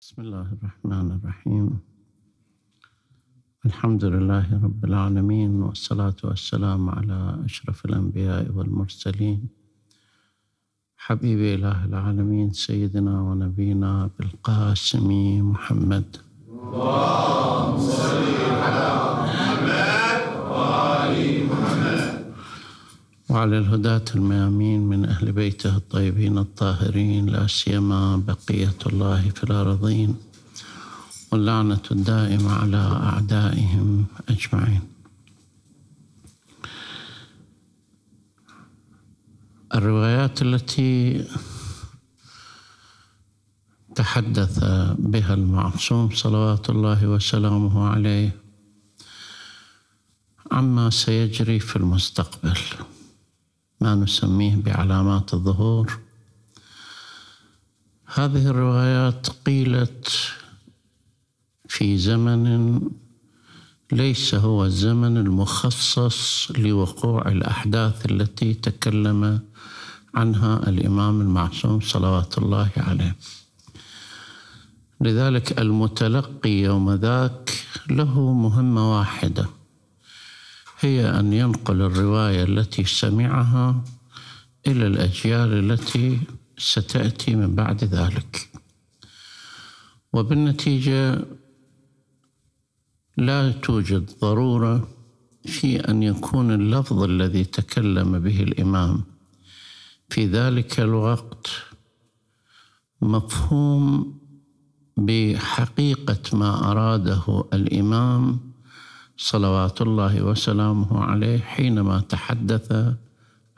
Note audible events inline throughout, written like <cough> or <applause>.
بسم الله الرحمن الرحيم الحمد لله رب العالمين والصلاة والسلام على أشرف الأنبياء والمرسلين حبيبي إله العالمين سيدنا ونبينا بالقاسم محمد اللهم وعلى الهداة الميامين من أهل بيته الطيبين الطاهرين لا سيما بقية الله في الأرضين واللعنة الدائمة على أعدائهم أجمعين الروايات التي تحدث بها المعصوم صلوات الله وسلامه عليه عما سيجري في المستقبل ما نسميه بعلامات الظهور هذه الروايات قيلت في زمن ليس هو الزمن المخصص لوقوع الاحداث التي تكلم عنها الامام المعصوم صلوات الله عليه لذلك المتلقي يوم ذاك له مهمه واحده هي أن ينقل الرواية التي سمعها إلى الأجيال التي ستأتي من بعد ذلك وبالنتيجة لا توجد ضرورة في أن يكون اللفظ الذي تكلم به الإمام في ذلك الوقت مفهوم بحقيقة ما أراده الإمام صلوات الله وسلامه عليه حينما تحدث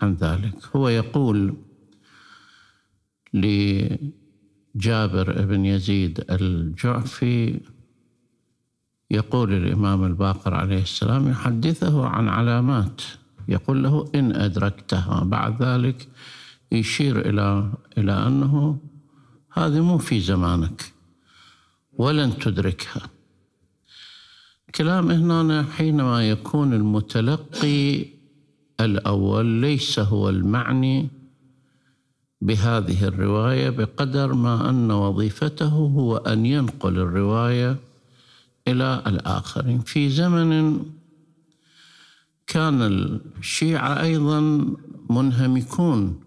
عن ذلك هو يقول لجابر بن يزيد الجعفي يقول الإمام الباقر عليه السلام يحدثه عن علامات يقول له إن أدركتها بعد ذلك يشير إلى إلى أنه هذه مو في زمانك ولن تدركها كلام هنا حينما يكون المتلقي الأول ليس هو المعني بهذه الرواية بقدر ما أن وظيفته هو أن ينقل الرواية إلى الآخرين في زمن كان الشيعة أيضا منهمكون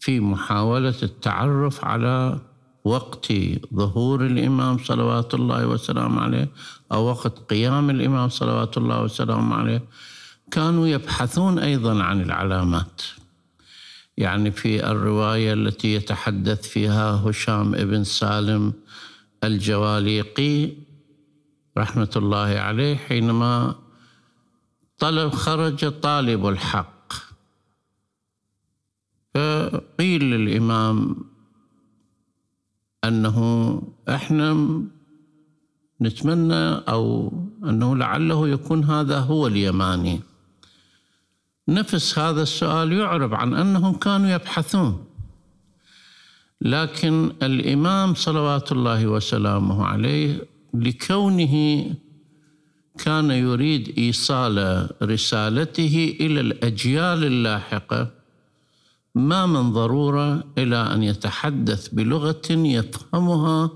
في محاولة التعرف على وقت ظهور الإمام صلوات الله وسلامه عليه أو وقت قيام الإمام صلوات الله وسلامه عليه كانوا يبحثون أيضا عن العلامات يعني في الرواية التي يتحدث فيها هشام بن سالم الجواليقي رحمة الله عليه حينما طلب خرج طالب الحق فقيل للإمام أنه إحنا نتمنى أو أنه لعله يكون هذا هو اليماني نفس هذا السؤال يعرب عن أنهم كانوا يبحثون لكن الإمام صلوات الله وسلامه عليه لكونه كان يريد إيصال رسالته إلى الأجيال اللاحقة ما من ضروره الى ان يتحدث بلغه يفهمها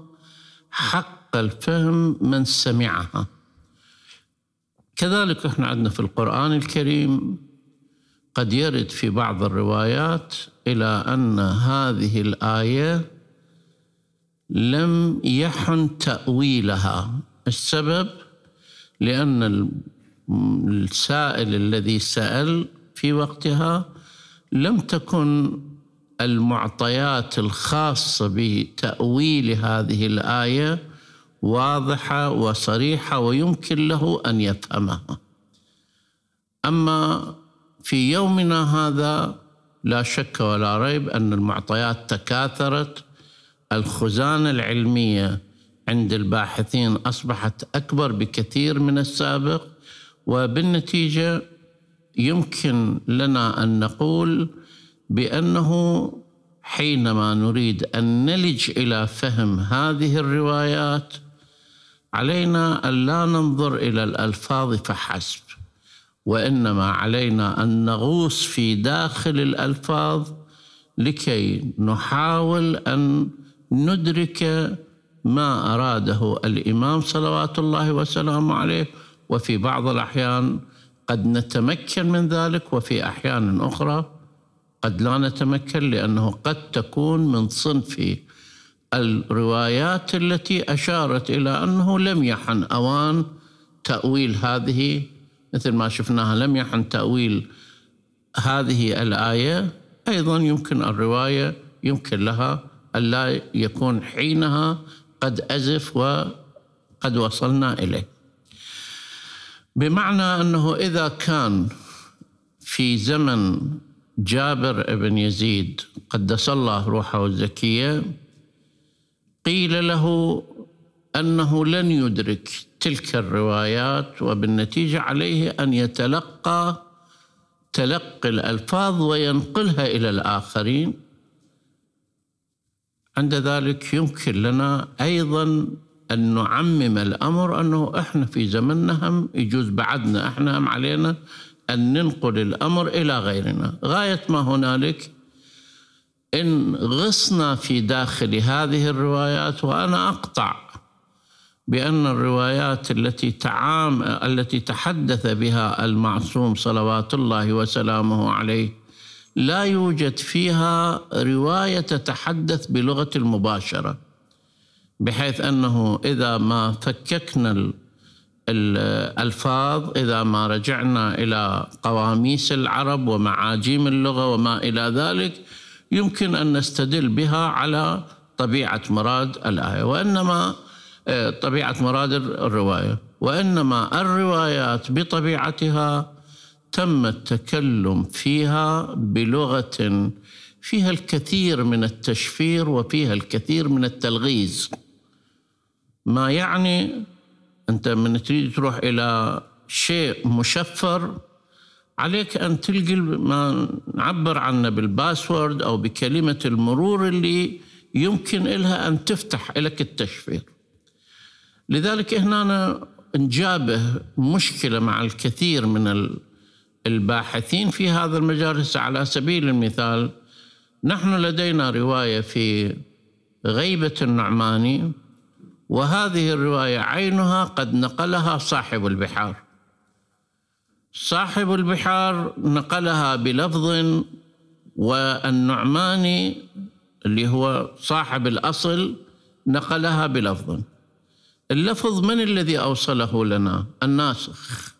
حق الفهم من سمعها كذلك احنا عندنا في القران الكريم قد يرد في بعض الروايات الى ان هذه الايه لم يحن تاويلها السبب لان السائل الذي سال في وقتها لم تكن المعطيات الخاصه بتاويل هذه الايه واضحه وصريحه ويمكن له ان يفهمها اما في يومنا هذا لا شك ولا ريب ان المعطيات تكاثرت الخزانه العلميه عند الباحثين اصبحت اكبر بكثير من السابق وبالنتيجه يمكن لنا ان نقول بانه حينما نريد ان نلج الى فهم هذه الروايات علينا ان لا ننظر الى الالفاظ فحسب وانما علينا ان نغوص في داخل الالفاظ لكي نحاول ان ندرك ما اراده الامام صلوات الله وسلامه عليه وفي بعض الاحيان قد نتمكن من ذلك وفي احيان اخرى قد لا نتمكن لانه قد تكون من صنف الروايات التي اشارت الى انه لم يحن اوان تاويل هذه مثل ما شفناها لم يحن تاويل هذه الايه ايضا يمكن الروايه يمكن لها الا يكون حينها قد ازف وقد وصلنا اليه بمعنى انه اذا كان في زمن جابر بن يزيد قدس الله روحه الزكيه قيل له انه لن يدرك تلك الروايات وبالنتيجه عليه ان يتلقى تلقي الالفاظ وينقلها الى الاخرين عند ذلك يمكن لنا ايضا أن نعمم الأمر أنه إحنا في زمننا هم يجوز بعدنا إحنا هم علينا أن ننقل الأمر إلى غيرنا غاية ما هنالك إن غصنا في داخل هذه الروايات وأنا أقطع بأن الروايات التي تعام التي تحدث بها المعصوم صلوات الله وسلامه عليه لا يوجد فيها رواية تتحدث بلغة المباشرة بحيث انه اذا ما فككنا الالفاظ اذا ما رجعنا الى قواميس العرب ومعاجيم اللغه وما الى ذلك يمكن ان نستدل بها على طبيعه مراد الايه وانما آه، طبيعه مراد الروايه وانما الروايات بطبيعتها تم التكلم فيها بلغه فيها الكثير من التشفير وفيها الكثير من التلغيز ما يعني أنت من تريد تروح إلى شيء مشفر عليك أن تلقي ما نعبر عنه بالباسورد أو بكلمة المرور اللي يمكن لها أن تفتح لك التشفير لذلك هنا أنا نجابه مشكلة مع الكثير من الباحثين في هذا المجال على سبيل المثال نحن لدينا رواية في غيبة النعماني وهذه الرواية عينها قد نقلها صاحب البحار صاحب البحار نقلها بلفظ والنعماني اللي هو صاحب الأصل نقلها بلفظ اللفظ من الذي أوصله لنا الناسخ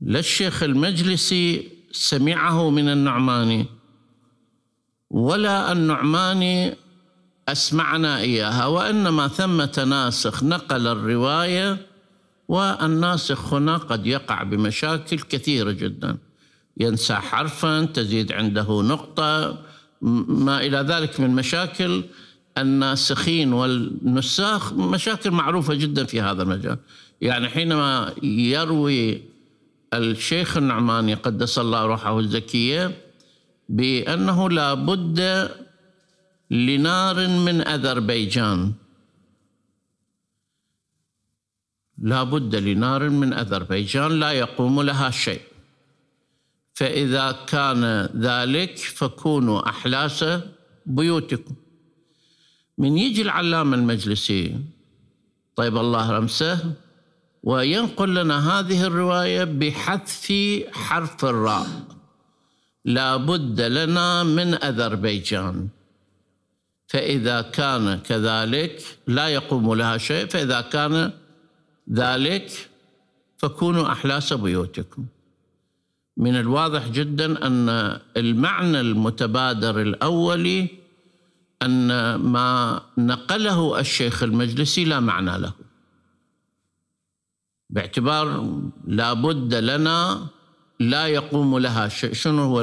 لا الشيخ المجلسي سمعه من النعماني ولا النعماني أسمعنا إياها وإنما ثمة ناسخ نقل الرواية والناسخ هنا قد يقع بمشاكل كثيرة جدا ينسى حرفا تزيد عنده نقطة ما إلى ذلك من مشاكل الناسخين والنساخ مشاكل معروفة جدا في هذا المجال يعني حينما يروي الشيخ النعماني قدس الله روحه الزكية بأنه لابد لنار من أذربيجان لا بد لنار من أذربيجان لا يقوم لها شيء فإذا كان ذلك فكونوا أحلاس بيوتكم من يجي العلامة المجلسي طيب الله رمسه وينقل لنا هذه الرواية بحذف حرف الراء لا بد لنا من أذربيجان فإذا كان كذلك لا يقوم لها شيء فإذا كان ذلك فكونوا أحلاس بيوتكم من الواضح جدا أن المعنى المتبادر الأولي أن ما نقله الشيخ المجلسي لا معنى له باعتبار لابد لنا لا يقوم لها شنو هو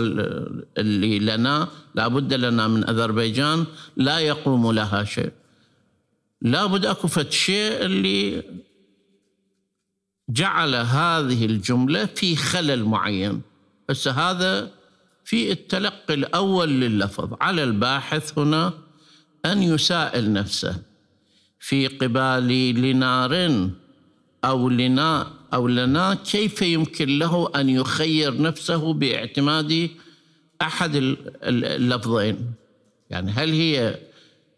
اللي لنا لابد لنا من أذربيجان لا يقوم لها شيء لابد أكو فد شيء اللي جعل هذه الجملة في خلل معين بس هذا في التلقي الأول لللفظ على الباحث هنا أن يسائل نفسه في قبالي لنار أو لناء أو لنا كيف يمكن له أن يخير نفسه باعتماد أحد اللفظين يعني هل هي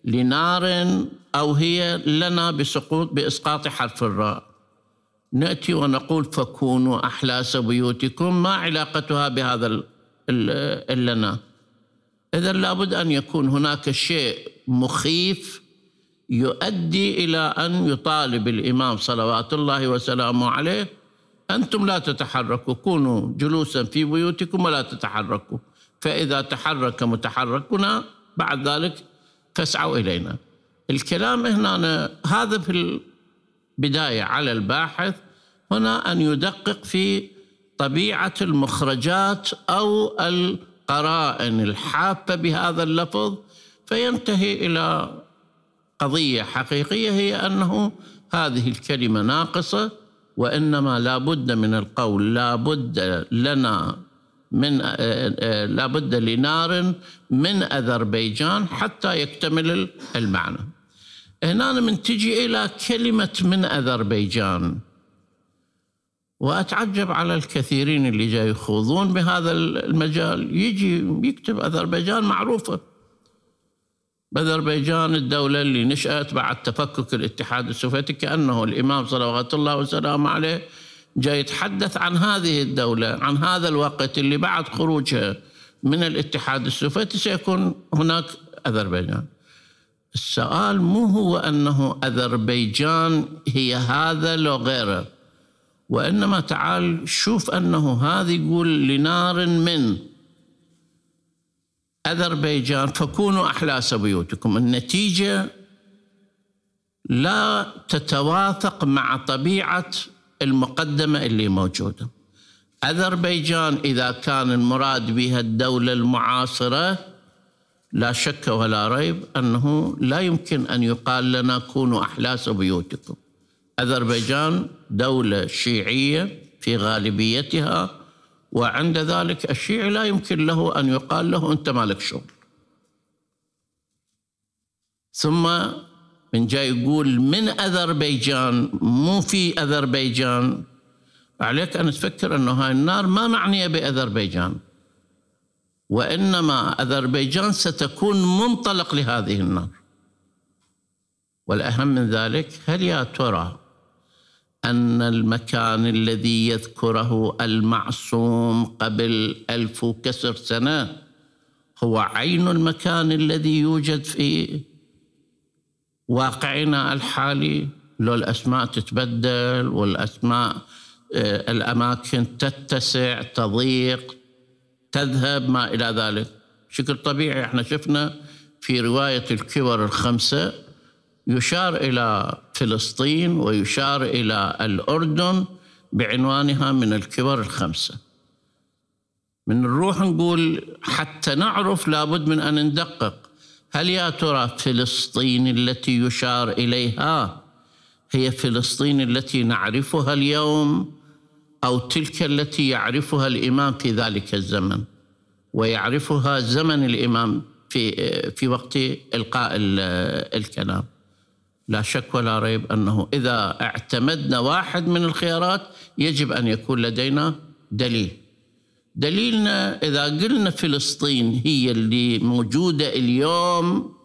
لنار أو هي لنا بسقوط بإسقاط حرف الراء نأتي ونقول فكونوا أحلاس بيوتكم ما علاقتها بهذا لنا إذا لابد أن يكون هناك شيء مخيف يؤدي إلى أن يطالب الإمام صلوات الله وسلامه عليه أنتم لا تتحركوا كونوا جلوسا في بيوتكم ولا تتحركوا فإذا تحرك متحركنا بعد ذلك فاسعوا إلينا الكلام هنا هذا في البداية على الباحث هنا أن يدقق في طبيعة المخرجات أو القرائن الحافة بهذا اللفظ فينتهي إلى قضية حقيقية هي أنه هذه الكلمة ناقصة وإنما لا بد من القول لا بد لنا من آه، آه، آه، لا بد لنار من أذربيجان حتى يكتمل المعنى هنا من تجي إلى كلمة من أذربيجان وأتعجب على الكثيرين اللي جاي يخوضون بهذا المجال يجي يكتب أذربيجان معروفة باذربيجان الدوله اللي نشات بعد تفكك الاتحاد السوفيتي كانه الامام صلوات الله وسلامه عليه جاي يتحدث عن هذه الدوله عن هذا الوقت اللي بعد خروجها من الاتحاد السوفيتي سيكون هناك اذربيجان السؤال مو هو انه اذربيجان هي هذا لو غيره وانما تعال شوف انه هذه يقول لنار من أذربيجان فكونوا أحلاس بيوتكم النتيجة لا تتواثق مع طبيعة المقدمة اللي موجودة أذربيجان إذا كان المراد بها الدولة المعاصرة لا شك ولا ريب أنه لا يمكن أن يقال لنا كونوا أحلاس بيوتكم أذربيجان دولة شيعية في غالبيتها وعند ذلك الشيعي لا يمكن له أن يقال له أنت مالك شغل ثم من جاي يقول من أذربيجان مو في أذربيجان عليك أن تفكر أنه هاي النار ما معنية بأذربيجان وإنما أذربيجان ستكون منطلق لهذه النار والأهم من ذلك هل يا ترى أن المكان الذي يذكره المعصوم قبل ألف كسر سنة هو عين المكان الذي يوجد في واقعنا الحالي لو الأسماء تتبدل والأسماء آه، الأماكن تتسع تضيق تذهب ما إلى ذلك بشكل طبيعي احنا شفنا في رواية الكبر الخمسة يشار الى فلسطين ويشار الى الاردن بعنوانها من الكبر الخمسه. من نروح نقول حتى نعرف لابد من ان ندقق هل يا ترى فلسطين التي يشار اليها هي فلسطين التي نعرفها اليوم او تلك التي يعرفها الامام في ذلك الزمن ويعرفها زمن الامام في في وقت القاء الكلام لا شك ولا ريب انه اذا اعتمدنا واحد من الخيارات يجب ان يكون لدينا دليل. دليلنا اذا قلنا فلسطين هي اللي موجوده اليوم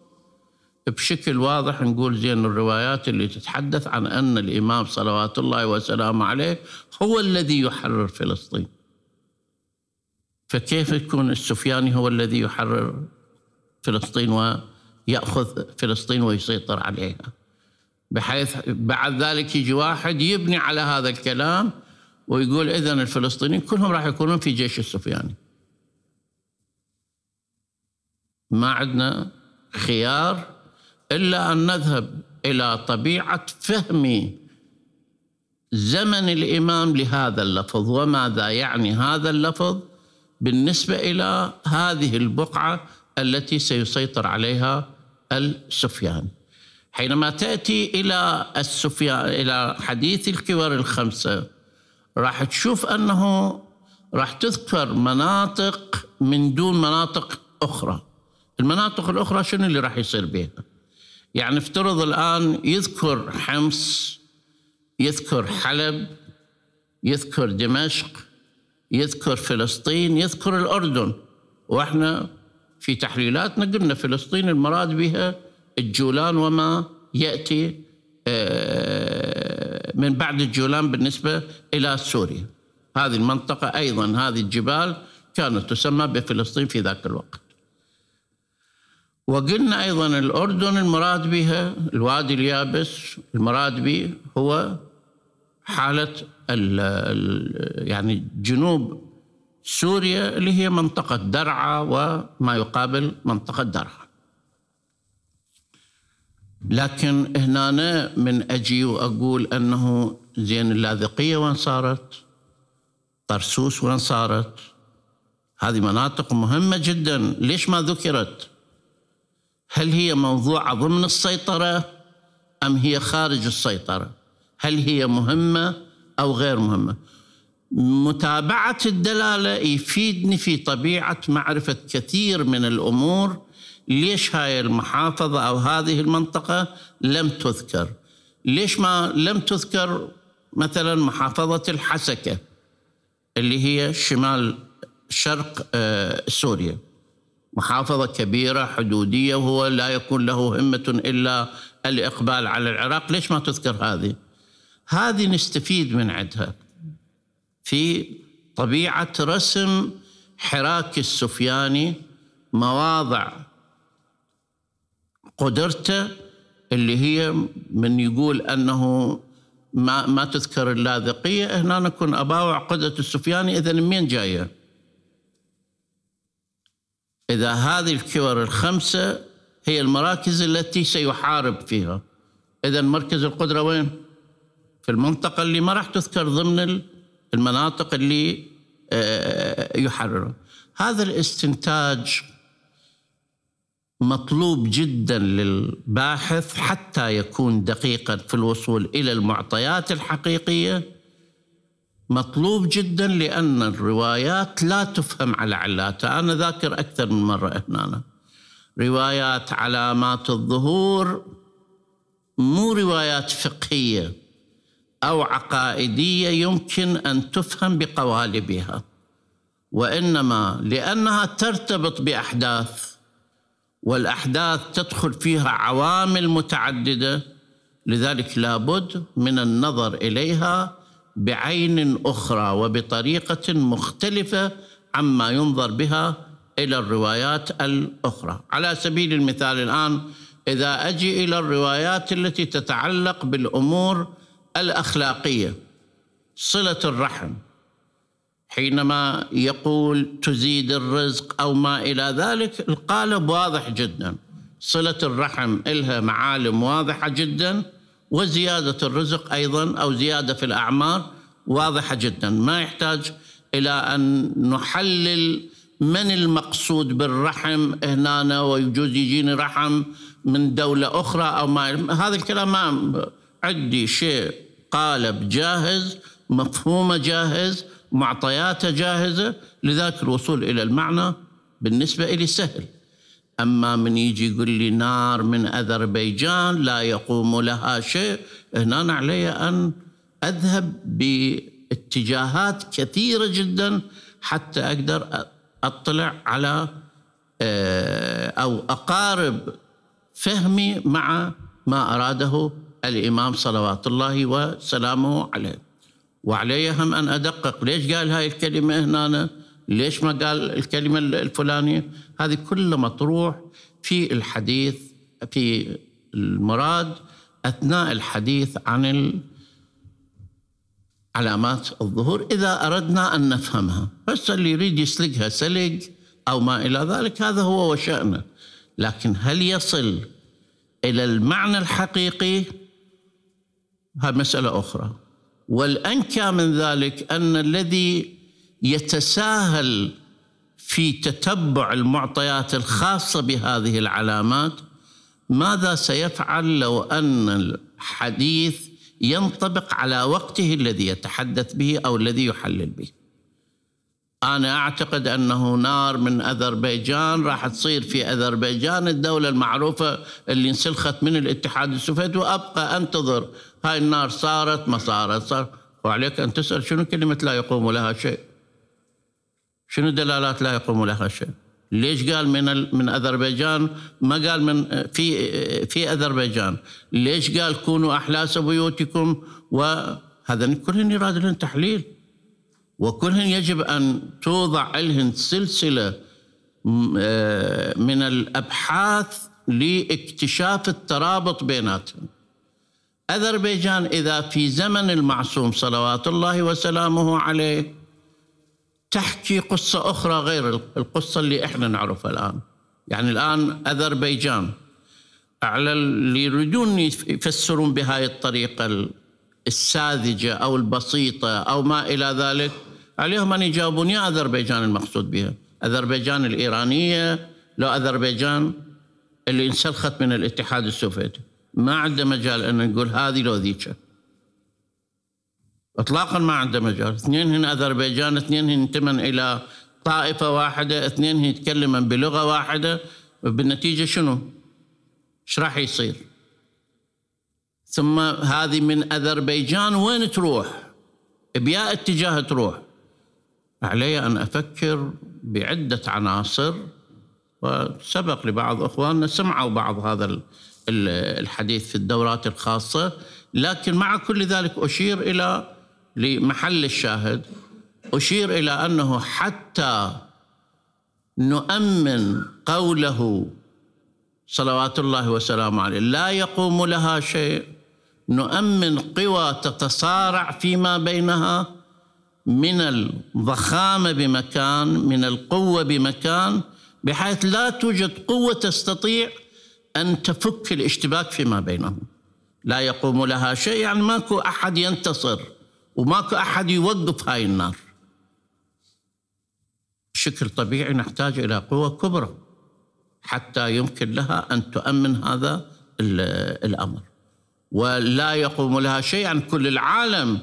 بشكل واضح نقول زين الروايات اللي تتحدث عن ان الامام صلوات الله وسلامه عليه هو الذي يحرر فلسطين. فكيف يكون السفياني هو الذي يحرر فلسطين وياخذ فلسطين ويسيطر عليها؟ بحيث بعد ذلك يجي واحد يبني على هذا الكلام ويقول اذا الفلسطينيين كلهم راح يكونون في جيش السفياني ما عندنا خيار الا ان نذهب الى طبيعه فهم زمن الامام لهذا اللفظ وماذا يعني هذا اللفظ بالنسبه الى هذه البقعه التي سيسيطر عليها السفياني. حينما تأتي إلى السفيان إلى حديث الكبر الخمسة راح تشوف أنه راح تذكر مناطق من دون مناطق أخرى المناطق الأخرى شنو اللي راح يصير بها يعني افترض الآن يذكر حمص يذكر حلب يذكر دمشق يذكر فلسطين يذكر الأردن وإحنا في تحليلاتنا قلنا فلسطين المراد بها الجولان وما ياتي آه، من بعد الجولان بالنسبه الى سوريا. هذه المنطقه ايضا هذه الجبال كانت تسمى بفلسطين في ذاك الوقت. وقلنا ايضا الاردن المراد بها الوادي اليابس المراد به هو حاله ال الـ يعني جنوب سوريا اللي هي منطقه درعا وما يقابل منطقه درعا. لكن هنا أنا من أجي وأقول أنه زين اللاذقية وين صارت طرسوس وين صارت هذه مناطق مهمة جدا ليش ما ذكرت هل هي موضوعة ضمن السيطرة أم هي خارج السيطرة هل هي مهمة أو غير مهمة متابعة الدلالة يفيدني في طبيعة معرفة كثير من الأمور ليش هاي المحافظة أو هذه المنطقة لم تذكر ليش ما لم تذكر مثلا محافظة الحسكة اللي هي شمال شرق آه، سوريا محافظة كبيرة حدودية وهو لا يكون له همة إلا الإقبال على العراق ليش ما تذكر هذه هذه نستفيد من عندها في طبيعة رسم حراك السفياني مواضع قدرته اللي هي من يقول انه ما ما تذكر اللاذقيه هنا نكون اباوع قدره السفياني اذا منين جايه؟ اذا هذه الكور الخمسه هي المراكز التي سيحارب فيها اذا مركز القدره وين؟ في المنطقه اللي ما راح تذكر ضمن المناطق اللي آه، يحررها هذا الاستنتاج مطلوب جدا للباحث حتى يكون دقيقا في الوصول الى المعطيات الحقيقيه مطلوب جدا لان الروايات لا تفهم على علاتها، انا ذاكر اكثر من مره هنا أنا. روايات علامات الظهور مو روايات فقهيه او عقائديه يمكن ان تفهم بقوالبها وانما لانها ترتبط باحداث والاحداث تدخل فيها عوامل متعدده لذلك لابد من النظر اليها بعين اخرى وبطريقه مختلفه عما ينظر بها الى الروايات الاخرى على سبيل المثال الان اذا اجي الى الروايات التي تتعلق بالامور الاخلاقيه صله الرحم حينما يقول تزيد الرزق او ما الى ذلك القالب واضح جدا صله الرحم لها معالم واضحه جدا وزياده الرزق ايضا او زياده في الاعمار واضحه جدا ما يحتاج الى ان نحلل من المقصود بالرحم هنا ويجوز يجيني رحم من دولة أخرى أو ما هذا الكلام ما عندي شيء قالب جاهز مفهومة جاهز معطياته جاهزة لذلك الوصول إلى المعنى بالنسبة إلي سهل أما من يجي يقول لي نار من أذربيجان لا يقوم لها شيء هنا علي أن أذهب باتجاهات كثيرة جدا حتى أقدر أطلع على آه، أو أقارب فهمي مع ما أراده الإمام صلوات الله وسلامه عليه وعلي هم أن أدقق ليش قال هاي الكلمة هنا ليش ما قال الكلمة الفلانية هذه كلها مطروح في الحديث في المراد أثناء الحديث عن علامات الظهور إذا أردنا أن نفهمها بس اللي يريد يسلقها سلق أو ما إلى ذلك هذا هو وشأنه لكن هل يصل إلى المعنى الحقيقي هذه مسألة أخرى والانكى من ذلك ان الذي يتساهل في تتبع المعطيات الخاصه بهذه العلامات ماذا سيفعل لو ان الحديث ينطبق على وقته الذي يتحدث به او الذي يحلل به أنا أعتقد أنه نار من أذربيجان راح تصير في أذربيجان الدولة المعروفة اللي انسلخت من الاتحاد السوفيتي وأبقى أنتظر هاي النار صارت ما صارت صار وعليك أن تسأل شنو كلمة لا يقوم لها شيء شنو دلالات لا يقوم لها شيء ليش قال من من اذربيجان ما قال من في في اذربيجان ليش قال كونوا احلاس بيوتكم وهذا كل يراد لهم تحليل وكلهن يجب أن توضع لهن سلسلة آه، من الأبحاث لاكتشاف الترابط بيناتهم أذربيجان إذا في زمن المعصوم صلوات الله وسلامه عليه تحكي قصة أخرى غير القصة اللي إحنا نعرفها الآن يعني الآن أذربيجان على اللي يريدون يفسرون بهاي الطريقة الساذجه او البسيطه او ما الى ذلك عليهم ان يجاوبون يا اذربيجان المقصود بها اذربيجان الايرانيه لو اذربيجان اللي انسلخت من الاتحاد السوفيتي ما عنده مجال ان نقول هذه لو ذيك اطلاقا ما عنده مجال اثنين هن اذربيجان اثنين هن تمن الى طائفه واحده اثنين هن يتكلمن بلغه واحده بالنتيجه شنو؟ ايش راح يصير؟ ثم هذه من أذربيجان وين تروح بيا اتجاه تروح علي أن أفكر بعدة عناصر وسبق لبعض أخواننا سمعوا بعض هذا الحديث في الدورات الخاصة لكن مع كل ذلك أشير إلى لمحل الشاهد أشير إلى أنه حتى نؤمن قوله صلوات الله وسلامه عليه لا يقوم لها شيء نؤمن قوى تتصارع فيما بينها من الضخامه بمكان من القوه بمكان بحيث لا توجد قوه تستطيع ان تفك الاشتباك فيما بينهم لا يقوم لها شيء يعني ماكو احد ينتصر وماكو احد يوقف هاي النار بشكل طبيعي نحتاج الى قوه كبرى حتى يمكن لها ان تؤمن هذا الامر ولا يقوم لها شيء عن كل العالم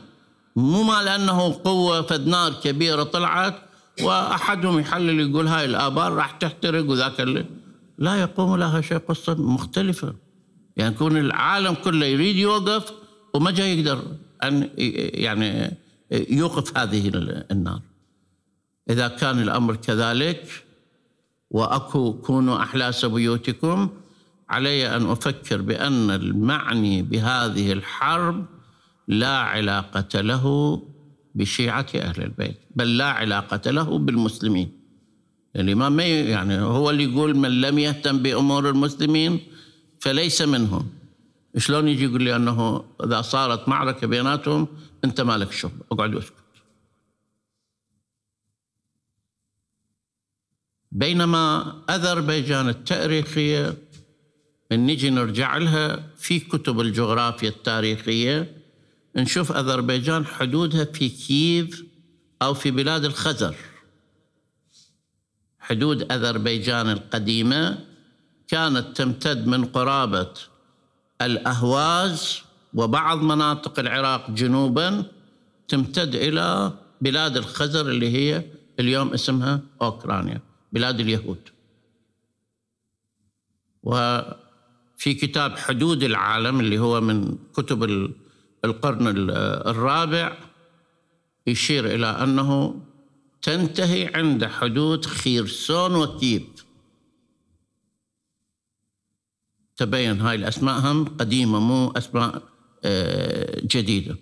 مو ما لأنه قوة فد نار كبيرة طلعت وأحدهم يحلل يقول هاي الآبار راح تحترق وذاك اللي لا يقوم لها شيء قصة مختلفة يعني يكون العالم كله يريد يوقف وما جاي يقدر أن يعني يوقف هذه النار إذا كان الأمر كذلك وأكو كونوا أحلاس بيوتكم علي ان افكر بان المعني بهذه الحرب لا علاقه له بشيعه اهل البيت بل لا علاقه له بالمسلمين الامام يعني ما يعني هو اللي يقول من لم يهتم بامور المسلمين فليس منهم شلون يجي يقول لي انه اذا صارت معركه بيناتهم انت مالك شغل اقعد واسكت بينما اذربيجان التاريخيه من نجي نرجع لها في كتب الجغرافيا التاريخية نشوف أذربيجان حدودها في كييف أو في بلاد الخزر حدود أذربيجان القديمة كانت تمتد من قرابة الأهواز وبعض مناطق العراق جنوبا تمتد إلى بلاد الخزر اللي هي اليوم اسمها أوكرانيا بلاد اليهود و في كتاب حدود العالم اللي هو من كتب القرن الرابع يشير إلى أنه تنتهي عند حدود خيرسون وكيب تبين هاي الأسماء هم قديمة مو أسماء آه، جديدة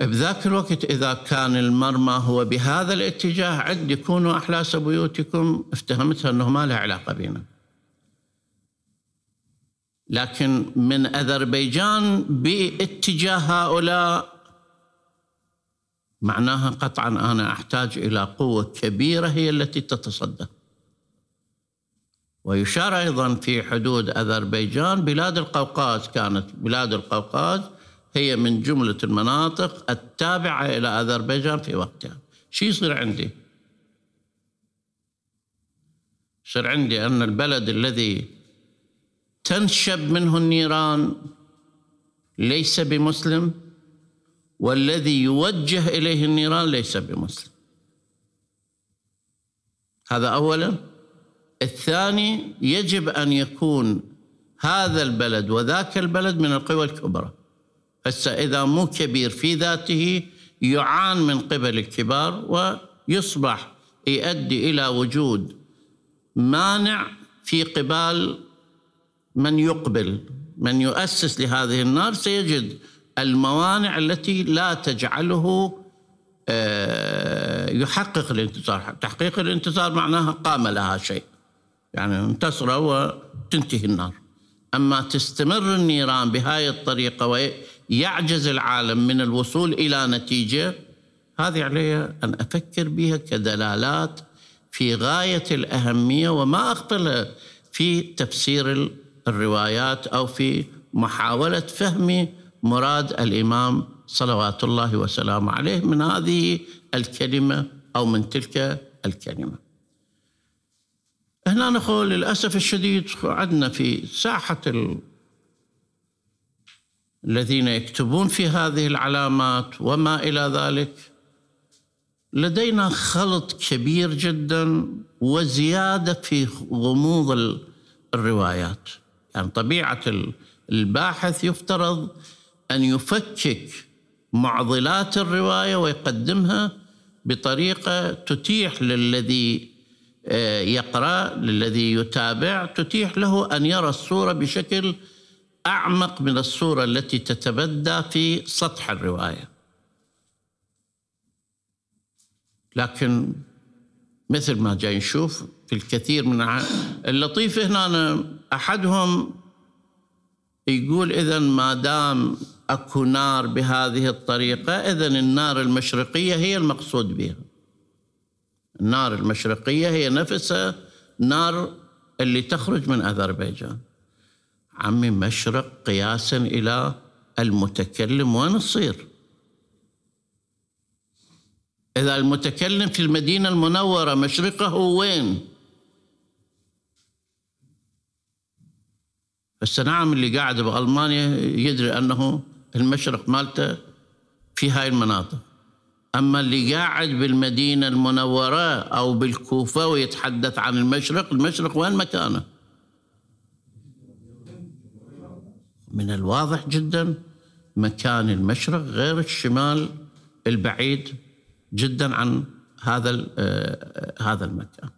بذاك الوقت إذا كان المرمى هو بهذا الاتجاه عد كونوا أحلاس بيوتكم افتهمتها أنه ما لها علاقة بينا لكن من اذربيجان باتجاه هؤلاء معناها قطعا انا احتاج الى قوه كبيره هي التي تتصدى ويشار ايضا في حدود اذربيجان بلاد القوقاز كانت بلاد القوقاز هي من جمله المناطق التابعه الى اذربيجان في وقتها شو يصير عندي يصير عندي ان البلد الذي تنشب منه النيران ليس بمسلم والذي يوجه اليه النيران ليس بمسلم هذا اولا الثاني يجب ان يكون هذا البلد وذاك البلد من القوى الكبرى هسه اذا مو كبير في ذاته يعان من قبل الكبار ويصبح يؤدي الى وجود مانع في قبال من يقبل من يؤسس لهذه النار سيجد الموانع التي لا تجعله آه، يحقق الانتصار تحقيق الانتصار معناها قام لها شيء يعني انتصر وتنتهي النار أما تستمر النيران بهاي الطريقة ويعجز العالم من الوصول إلى نتيجة هذه علي أن أفكر بها كدلالات في غاية الأهمية وما أقبلها في تفسير الروايات أو في محاولة فهم مراد الإمام صلوات الله وسلامه عليه من هذه الكلمة أو من تلك الكلمة هنا نقول للأسف الشديد عندنا في ساحة ال... الذين يكتبون في هذه العلامات وما إلى ذلك لدينا خلط كبير جدا وزيادة في غموض الروايات يعني طبيعة الباحث يفترض أن يفكك معضلات الرواية ويقدمها بطريقة تتيح للذي آه، يقرأ للذي يتابع تتيح له أن يرى الصورة بشكل أعمق من الصورة التي تتبدى في سطح الرواية لكن مثل ما جاي نشوف في الكثير من اللطيف هنا أنا أحدهم يقول إذا ما دام أكو نار بهذه الطريقة إذا النار المشرقية هي المقصود بها النار المشرقية هي نفسها نار اللي تخرج من أذربيجان عمي مشرق قياسا إلى المتكلم وين تصير إذا المتكلم في المدينة المنورة مشرقه وين؟ بس نعم اللي قاعد بألمانيا يدري أنه المشرق مالته في هاي المناطق أما اللي قاعد بالمدينة المنورة أو بالكوفة ويتحدث عن المشرق المشرق وين مكانه من الواضح جدا مكان المشرق غير الشمال البعيد جدا عن هذا آه، آه، هذا المكان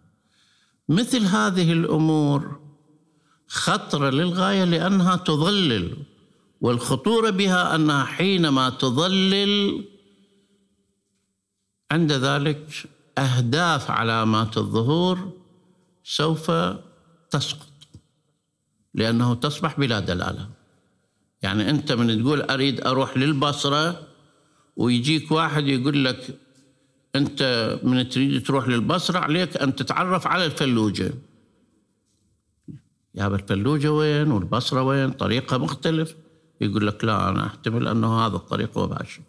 مثل هذه الامور خطره للغايه لانها تضلل والخطوره بها انها حينما تضلل عند ذلك اهداف علامات الظهور سوف تسقط لانه تصبح بلا دلاله يعني انت من تقول اريد اروح للبصره ويجيك واحد يقول لك أنت من تريد تروح للبصرة عليك أن تتعرف على الفلوجة يا الفلوجة وين والبصرة وين طريقها مختلف يقول لك لا أنا أحتمل أنه هذا الطريق وبعد شكل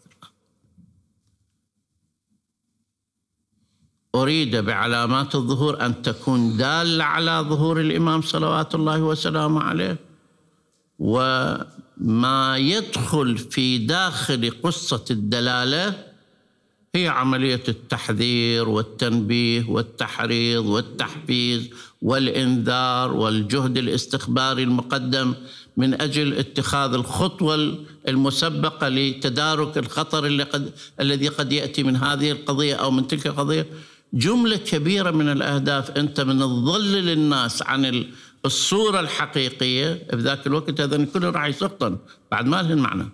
أريد بعلامات الظهور أن تكون دالة على ظهور الإمام صلوات الله وسلامه عليه وما يدخل في داخل قصة الدلالة هي عملية التحذير والتنبيه والتحريض والتحفيز والإنذار والجهد الاستخباري المقدم من أجل اتخاذ الخطوة المسبقة لتدارك الخطر اللي قد الذي قد يأتي من هذه القضية أو من تلك القضية جملة كبيرة من الأهداف أنت من تظلل الناس عن الصورة الحقيقية بذاك الوقت هذا كله راح يسقطن بعد ما لهن معنى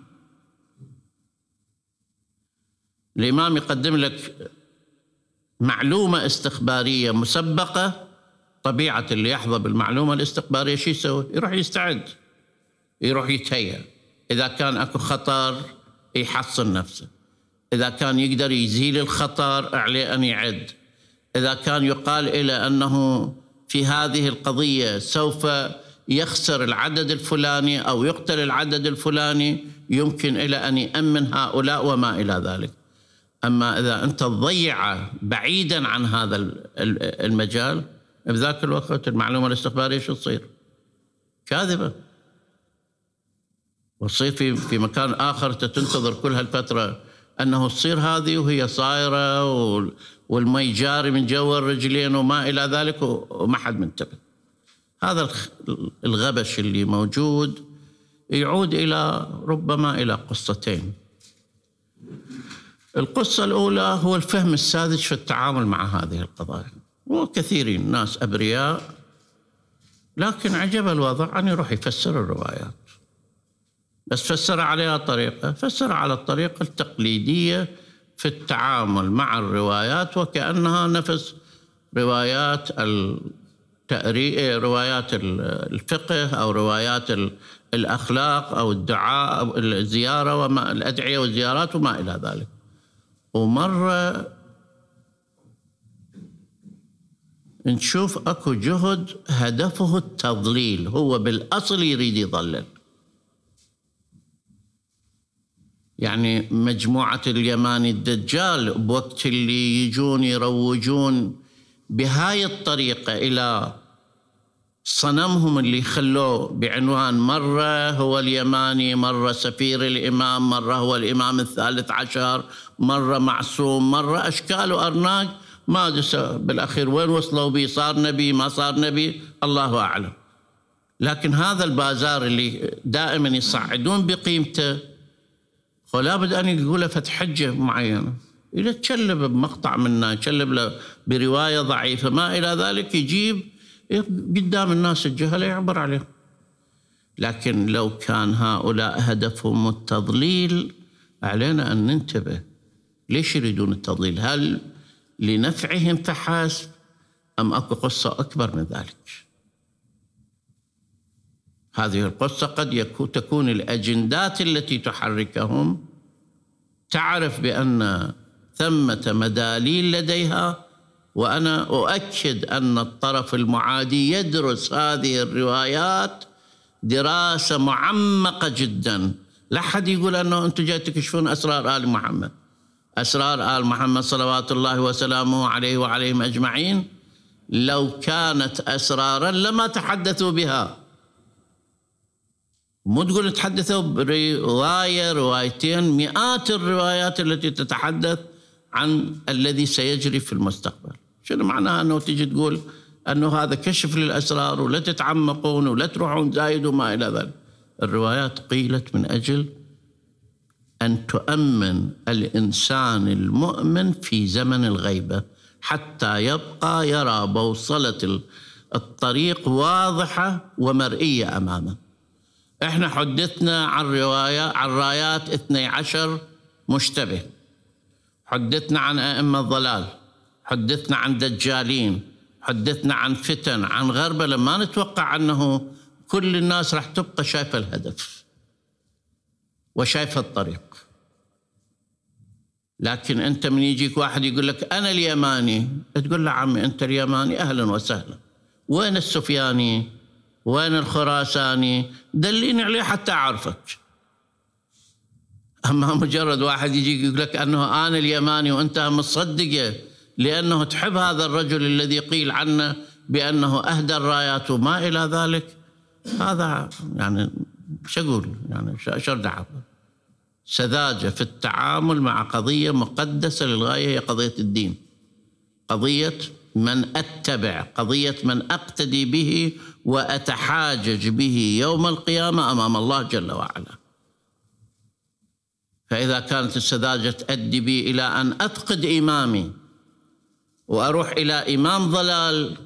الإمام يقدم لك معلومة استخبارية مسبقة طبيعة اللي يحظى بالمعلومة الاستخبارية شو يسوي؟ يروح يستعد يروح يتهيأ إذا كان أكو خطر يحصن نفسه إذا كان يقدر يزيل الخطر عليه أن يعد إذا كان يقال إلى أنه في هذه القضية سوف يخسر العدد الفلاني أو يقتل العدد الفلاني يمكن إلى أن يأمن هؤلاء وما إلى ذلك اما اذا انت تضيعه بعيدا عن هذا المجال بذاك الوقت المعلومه الاستخباريه شو تصير؟ كاذبه وتصير في في مكان اخر تنتظر كل هالفتره انه تصير هذه وهي صايره والمي جاري من جوا الرجلين وما الى ذلك وما حد منتبه. هذا الغبش اللي موجود يعود الى ربما الى قصتين. القصة الأولى هو الفهم الساذج في التعامل مع هذه القضايا وكثيرين ناس أبرياء لكن عجب الوضع أن يروح يفسر الروايات بس فسر عليها طريقة فسر على الطريقة التقليدية في التعامل مع الروايات وكأنها نفس روايات ال روايات الفقه أو روايات الأخلاق أو الدعاء أو الزيارة وما الأدعية والزيارات وما إلى ذلك ومرة نشوف اكو جهد هدفه التضليل هو بالاصل يريد يضلل يعني مجموعة اليماني الدجال بوقت اللي يجون يروجون بهاي الطريقة إلى صنمهم اللي خلوه بعنوان مرة هو اليماني مرة سفير الإمام مرة هو الإمام الثالث عشر مرة معصوم مرة أشكال وأرناق ما بالأخير وين وصلوا به صار نبي ما صار نبي الله أعلم لكن هذا البازار اللي دائما يصعدون بقيمته هو لابد أن يقول له حجة معينة إذا تشلب بمقطع منه تشلب له برواية ضعيفة ما إلى ذلك يجيب إيه، قدام الناس الجهلة يعبر عليهم لكن لو كان هؤلاء هدفهم التضليل علينا أن ننتبه ليش يريدون التضليل هل لنفعهم فحسب أم أكو قصة أكبر من ذلك هذه القصة قد يكون تكون الأجندات التي تحركهم تعرف بأن ثمة مداليل لديها وانا اؤكد ان الطرف المعادي يدرس هذه الروايات دراسه معمقه جدا لا حد يقول انه انتم جاي تكشفون اسرار ال محمد اسرار ال محمد صلوات الله وسلامه عليه وعليهم اجمعين لو كانت اسرارا لما تحدثوا بها مو تقول تحدثوا بروايه روايتين مئات الروايات التي تتحدث عن الذي سيجري في المستقبل شنو معناها انه تيجي تقول انه هذا كشف للاسرار ولا تتعمقون ولا تروحون زايد وما الى ذلك. الروايات قيلت من اجل ان تؤمن الانسان المؤمن في زمن الغيبه حتى يبقى يرى بوصله الطريق واضحه ومرئيه امامه. احنا حدثنا عن روايه عن رايات 12 مشتبه. حدثنا عن ائمه الضلال حدثنا عن دجالين حدثنا عن فتن عن غربلة ما نتوقع أنه كل الناس راح تبقى شايفة الهدف وشايفة الطريق لكن أنت من يجيك واحد يقول لك أنا اليماني تقول له عمي أنت اليماني أهلا وسهلا وين السفياني وين الخراساني دليني عليه حتى أعرفك أما مجرد واحد يجيك يقول لك أنه أنا اليماني وأنت مصدقه لأنه تحب هذا الرجل الذي قيل عنه بأنه أهدى الرايات وما إلى ذلك هذا يعني أقول يعني شردعة سذاجة في التعامل مع قضية مقدسة للغاية هي قضية الدين قضية من أتبع قضية من أقتدي به وأتحاجج به يوم القيامة أمام الله جل وعلا فإذا كانت السذاجة تؤدي بي إلى أن أفقد إمامي واروح الى امام ضلال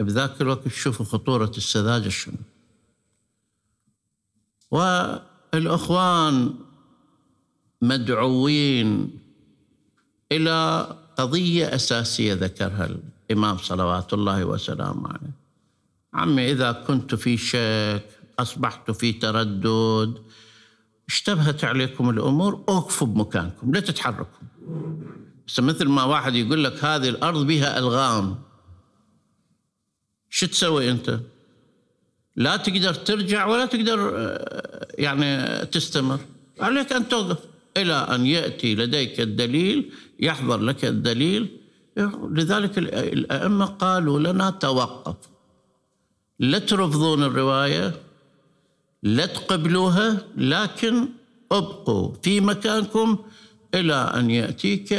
بذاك الوقت شوفوا خطوره السذاجه شنو والاخوان مدعوين الى قضيه اساسيه ذكرها الامام صلوات الله وسلامه عليه عمي اذا كنت في شك اصبحت في تردد اشتبهت عليكم الامور اوقفوا بمكانكم لا تتحركوا بس مثل ما واحد يقول لك هذه الارض بها الغام شو تسوي انت؟ لا تقدر ترجع ولا تقدر آه، يعني تستمر عليك ان توقف الى ان ياتي لديك الدليل يحضر لك الدليل لذلك الائمه قالوا لنا توقف لا ترفضون الروايه لا تقبلوها لكن ابقوا في مكانكم الى ان ياتيك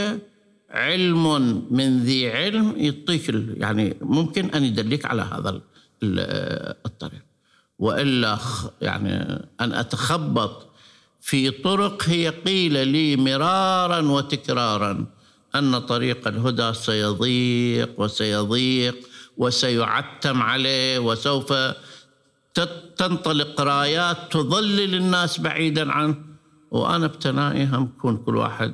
علم من ذي علم يعطيك يعني ممكن ان يدلك على هذا الطريق والا يعني ان اتخبط في طرق هي قيل لي مرارا وتكرارا ان طريق الهدى سيضيق وسيضيق وسيعتم عليه وسوف تنطلق رايات تضلل الناس بعيدا عنه وانا ابتنائي هم كون كل واحد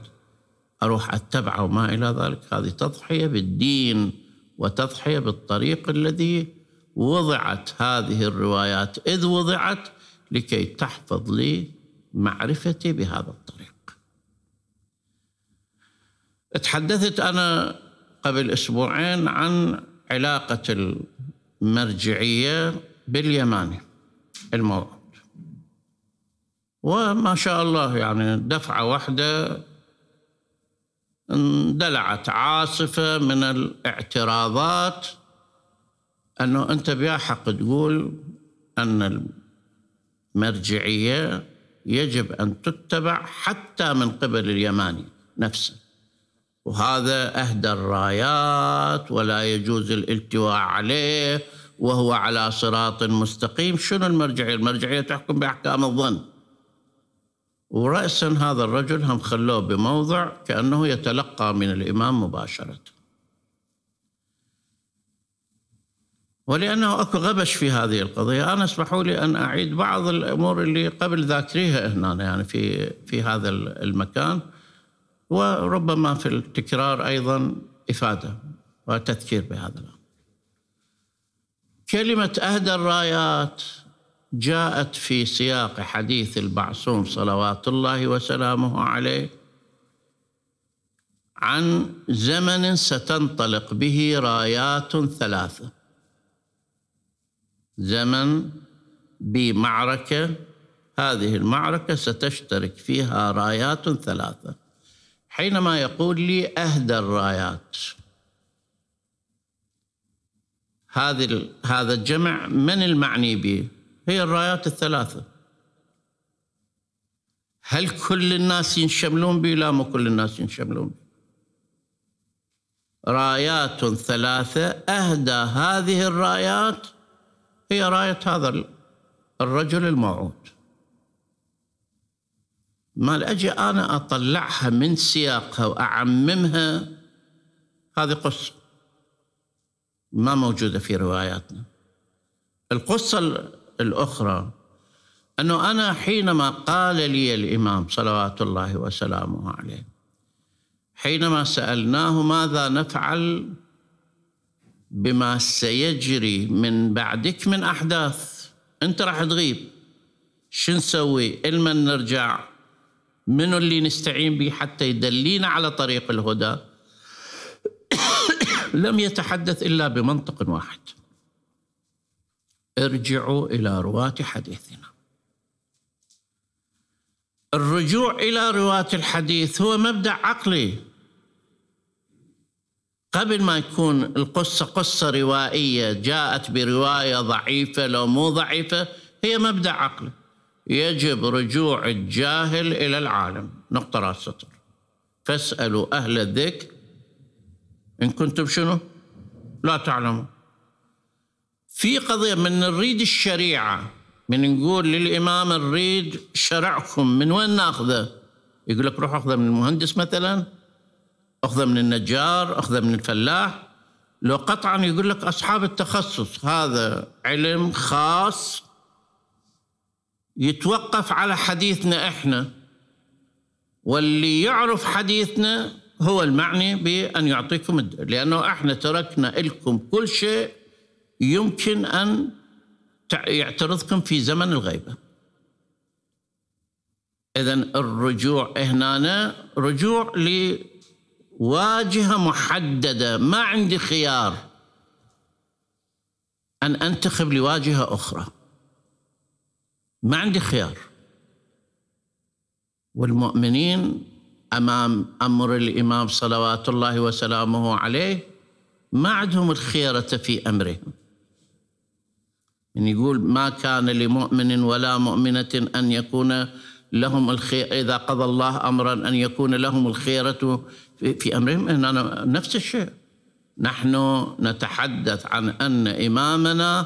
أروح أتبعه وما إلى ذلك هذه تضحية بالدين وتضحية بالطريق الذي وضعت هذه الروايات إذ وضعت لكي تحفظ لي معرفتي بهذا الطريق تحدثت أنا قبل أسبوعين عن علاقة المرجعية باليماني الموعود وما شاء الله يعني دفعة واحدة اندلعت عاصفة من الاعتراضات أنه أنت بيا حق تقول أن المرجعية يجب أن تتبع حتى من قبل اليماني نفسه وهذا أهدى الرايات ولا يجوز الالتواء عليه وهو على صراط مستقيم شنو المرجعية؟ المرجعية تحكم بأحكام الظن ورأسا هذا الرجل هم خلوه بموضع كأنه يتلقى من الإمام مباشرة ولأنه أكو غبش في هذه القضية أنا اسمحوا لي أن أعيد بعض الأمور اللي قبل ذاكريها هنا يعني في, في هذا المكان وربما في التكرار أيضا إفادة وتذكير بهذا الأمر كلمة أهدى الرايات جاءت في سياق حديث المعصوم صلوات الله وسلامه عليه عن زمن ستنطلق به رايات ثلاثه زمن بمعركه هذه المعركه ستشترك فيها رايات ثلاثه حينما يقول لي اهدى الرايات هذه هذا الجمع من المعني به هي الرايات الثلاثة هل كل الناس ينشملون به؟ لا مو كل الناس ينشملون بي رايات ثلاثة أهدى هذه الرايات هي راية هذا الرجل الموعود ما أجي أنا أطلعها من سياقها وأعممها هذه قصة ما موجودة في رواياتنا القصة الأخرى أنه أنا حينما قال لي الإمام صلوات الله وسلامه عليه حينما سألناه ماذا نفعل بما سيجري من بعدك من أحداث أنت راح تغيب شو نسوي إلما نرجع منو اللي نستعين به حتى يدلينا على طريق الهدى <coughs> لم يتحدث إلا بمنطق واحد ارجعوا إلى رواة حديثنا الرجوع إلى رواة الحديث هو مبدأ عقلي قبل ما يكون القصة قصة روائية جاءت برواية ضعيفة لو مو ضعيفة هي مبدأ عقلي يجب رجوع الجاهل إلى العالم نقطة راس سطر فاسألوا أهل الذكر إن كنتم شنو لا تعلمون في قضية من نريد الشريعة من نقول للإمام نريد شرعكم من وين ناخذه يقول لك روح أخذه من المهندس مثلا أخذه من النجار أخذه من الفلاح لو قطعا يقول لك أصحاب التخصص هذا علم خاص يتوقف على حديثنا إحنا واللي يعرف حديثنا هو المعني بأن يعطيكم الدر لأنه إحنا تركنا لكم كل شيء يمكن أن يعترضكم في زمن الغيبة إذا الرجوع هنا رجوع لواجهة محددة ما عندي خيار أن أنتخب لواجهة أخرى ما عندي خيار والمؤمنين امام امر الامام صلوات الله وسلامه عليه ما عندهم الخيره في امرهم يعني يقول ما كان لمؤمن ولا مؤمنة أن يكون لهم الخير إذا قضى الله أمرا أن يكون لهم الخيرة في أمرهم أنا نفس الشيء نحن نتحدث عن أن إمامنا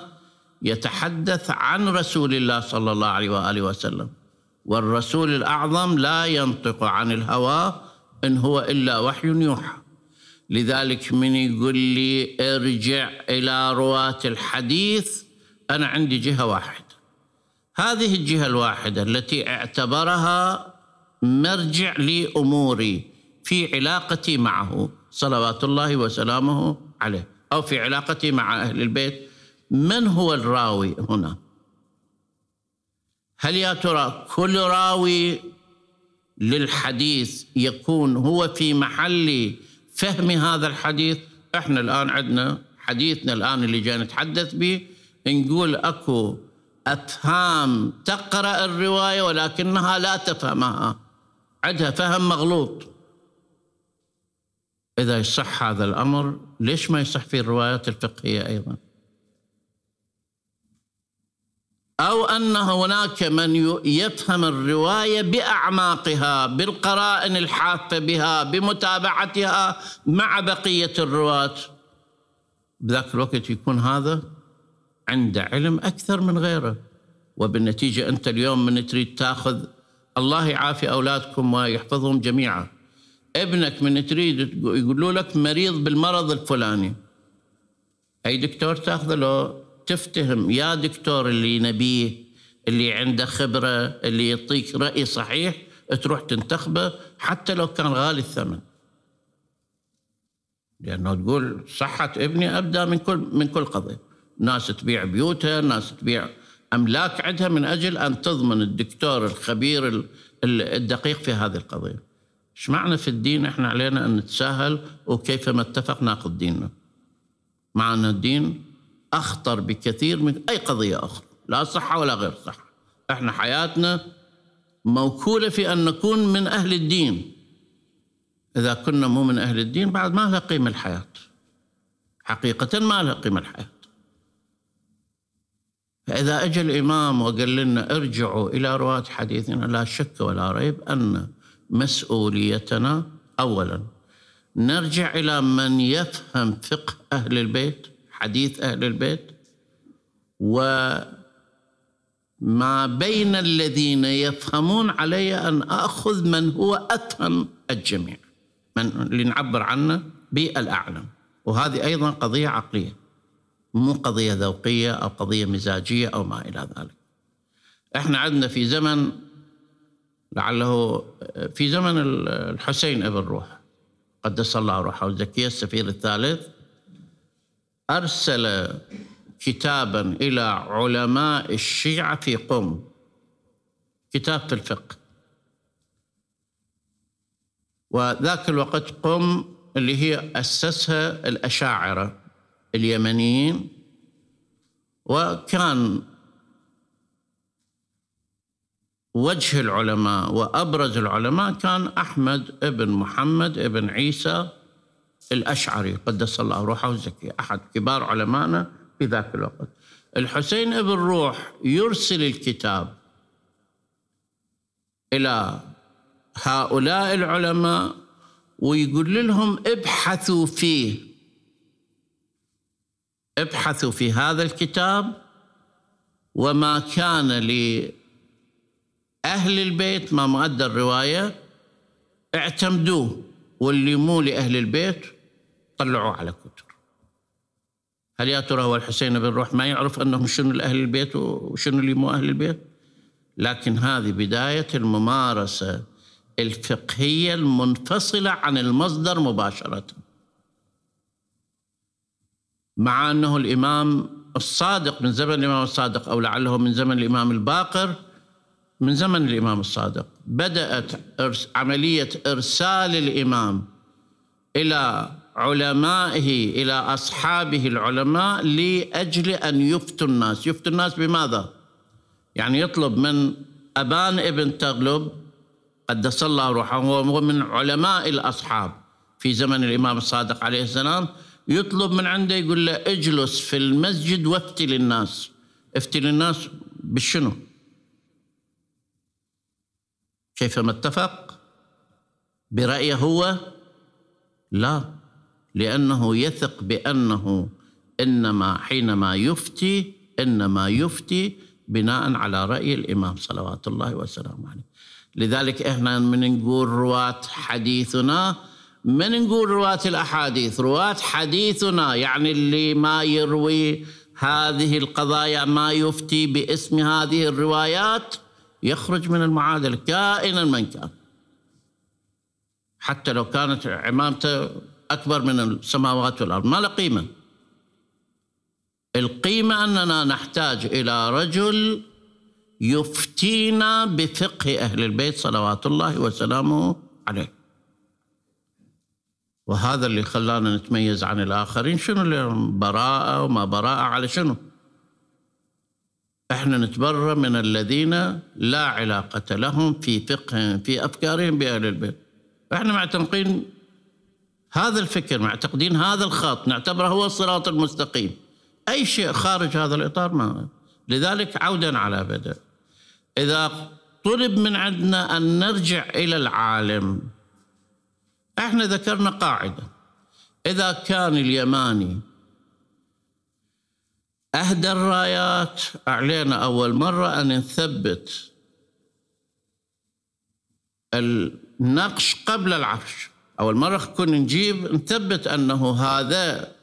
يتحدث عن رسول الله صلى الله عليه وآله وسلم والرسول الأعظم لا ينطق عن الهوى إن هو إلا وحي يوحى لذلك من يقول لي ارجع إلى رواة الحديث أنا عندي جهة واحدة هذه الجهة الواحدة التي اعتبرها مرجع لأموري في علاقتي معه صلوات الله وسلامه عليه أو في علاقتي مع أهل البيت من هو الراوي هنا هل يا ترى كل راوي للحديث يكون هو في محل فهم هذا الحديث احنا الآن عندنا حديثنا الآن اللي جاي نتحدث به نقول اكو افهام تقرا الروايه ولكنها لا تفهمها عندها فهم مغلوط اذا يصح هذا الامر ليش ما يصح في الروايات الفقهيه ايضا او ان هناك من يفهم الروايه باعماقها بالقرائن الحافه بها بمتابعتها مع بقيه الرواه بذاك الوقت يكون هذا عنده علم اكثر من غيره وبالنتيجه انت اليوم من تريد تاخذ الله يعافي اولادكم ويحفظهم جميعا ابنك من تريد يقولوا لك مريض بالمرض الفلاني اي دكتور تاخذه لو تفتهم يا دكتور اللي نبيه اللي عنده خبره اللي يعطيك راي صحيح تروح تنتخبه حتى لو كان غالي الثمن لانه تقول صحه ابني ابدا من كل من كل قضيه ناس تبيع بيوتها ناس تبيع أملاك عندها من أجل أن تضمن الدكتور الخبير الدقيق في هذه القضية ايش معنى في الدين احنا علينا أن نتساهل وكيفما اتفق ناخذ ديننا مع أن الدين أخطر بكثير من أي قضية أخرى لا صحة ولا غير صحة احنا حياتنا موكولة في أن نكون من أهل الدين إذا كنا مو من أهل الدين بعد ما لها قيمة الحياة حقيقة ما لها قيمة الحياة فإذا أجى الإمام وقال لنا ارجعوا إلى رواة حديثنا لا شك ولا ريب أن مسؤوليتنا أولا نرجع إلى من يفهم فقه أهل البيت حديث أهل البيت وما بين الذين يفهمون علي أن أخذ من هو أفهم الجميع من لنعبر عنه بالأعلم وهذه أيضا قضية عقلية مو قضية ذوقية أو قضية مزاجية أو ما إلى ذلك احنا عندنا في زمن لعله في زمن الحسين ابن روح قدس الله روحه وزكية السفير الثالث أرسل كتابا إلى علماء الشيعة في قم كتاب في الفقه وذاك الوقت قم اللي هي أسسها الأشاعرة اليمنيين وكان وجه العلماء وأبرز العلماء كان أحمد بن محمد بن عيسى الأشعري قدس الله روحه الزكي أحد كبار علمائنا في ذاك الوقت الحسين بن روح يرسل الكتاب إلى هؤلاء العلماء ويقول لهم ابحثوا فيه ابحثوا في هذا الكتاب وما كان لأهل البيت ما مؤدى الرواية اعتمدوه واللي مو لأهل البيت طلعوه على كتر هل يا ترى هو الحسين بن روح ما يعرف أنهم شنو الأهل البيت وشنو اللي مو أهل البيت لكن هذه بداية الممارسة الفقهية المنفصلة عن المصدر مباشرةً مع أنه الإمام الصادق من زمن الإمام الصادق أو لعله من زمن الإمام الباقر من زمن الإمام الصادق بدأت عملية إرسال الإمام إلى علمائه إلى أصحابه العلماء لأجل أن يفتوا الناس يفتوا الناس بماذا؟ يعني يطلب من أبان ابن تغلب قدس الله روحه هو من علماء الأصحاب في زمن الإمام الصادق عليه السلام يطلب من عنده يقول له اجلس في المسجد وافتي للناس افتي للناس بشنو كيفما اتفق برأيه هو لا لأنه يثق بأنه إنما حينما يفتي إنما يفتي بناء على رأي الإمام صلوات الله وسلامه عليه لذلك إحنا من نقول رواة حديثنا من نقول رواة الأحاديث رواة حديثنا يعني اللي ما يروي هذه القضايا ما يفتي باسم هذه الروايات يخرج من المعادلة كائنا من كان حتى لو كانت عمامته أكبر من السماوات والأرض ما له قيمة القيمة أننا نحتاج إلى رجل يفتينا بفقه أهل البيت صلوات الله وسلامه عليه وهذا اللي خلانا نتميز عن الآخرين شنو اللي براءة وما براءة على شنو احنا نتبرى من الذين لا علاقة لهم في فقههم في أفكارهم بأهل البيت احنا معتنقين هذا الفكر معتقدين هذا الخط نعتبره هو الصراط المستقيم أي شيء خارج هذا الإطار ما لذلك عودا على بدء إذا طلب من عندنا أن نرجع إلى العالم احنا ذكرنا قاعده اذا كان اليماني اهدى الرايات علينا اول مره ان نثبت النقش قبل العرش اول مره كنا نجيب نثبت انه هذا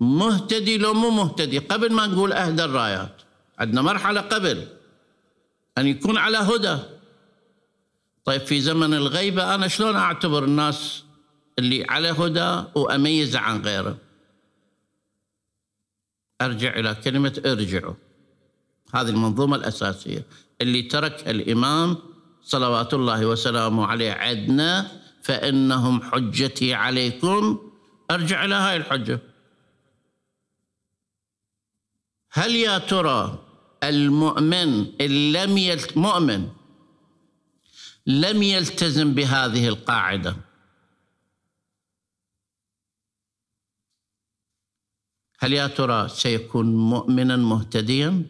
مهتدي لو مو مهتدي قبل ما نقول اهدى الرايات عندنا مرحله قبل ان يكون على هدى طيب في زمن الغيبه انا شلون اعتبر الناس اللي على هدى وأميز عن غيره أرجع إلى كلمة ارجعوا هذه المنظومة الأساسية اللي ترك الإمام صلوات الله وسلامه عليه عدنا فإنهم حجتي عليكم أرجع إلى هاي الحجة هل يا ترى المؤمن لم يلت مؤمن لم يلتزم بهذه القاعده هل يا ترى سيكون مؤمنا مهتديا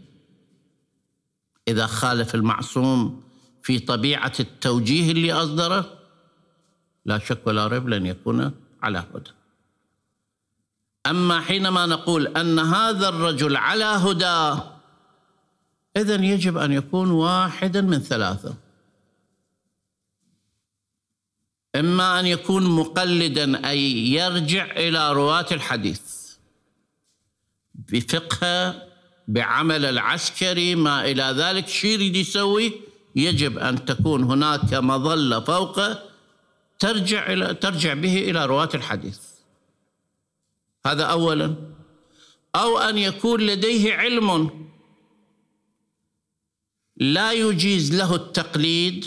اذا خالف المعصوم في طبيعه التوجيه اللي اصدره لا شك ولا ريب لن يكون على هدى اما حينما نقول ان هذا الرجل على هدى اذا يجب ان يكون واحدا من ثلاثه اما ان يكون مقلدا اي يرجع الى رواه الحديث بفقهها بعمل العسكري ما إلى ذلك شي يريد يسوي يجب أن تكون هناك مظلة فوقه ترجع إلى ترجع به إلى رواة الحديث هذا أولا أو أن يكون لديه علم لا يجيز له التقليد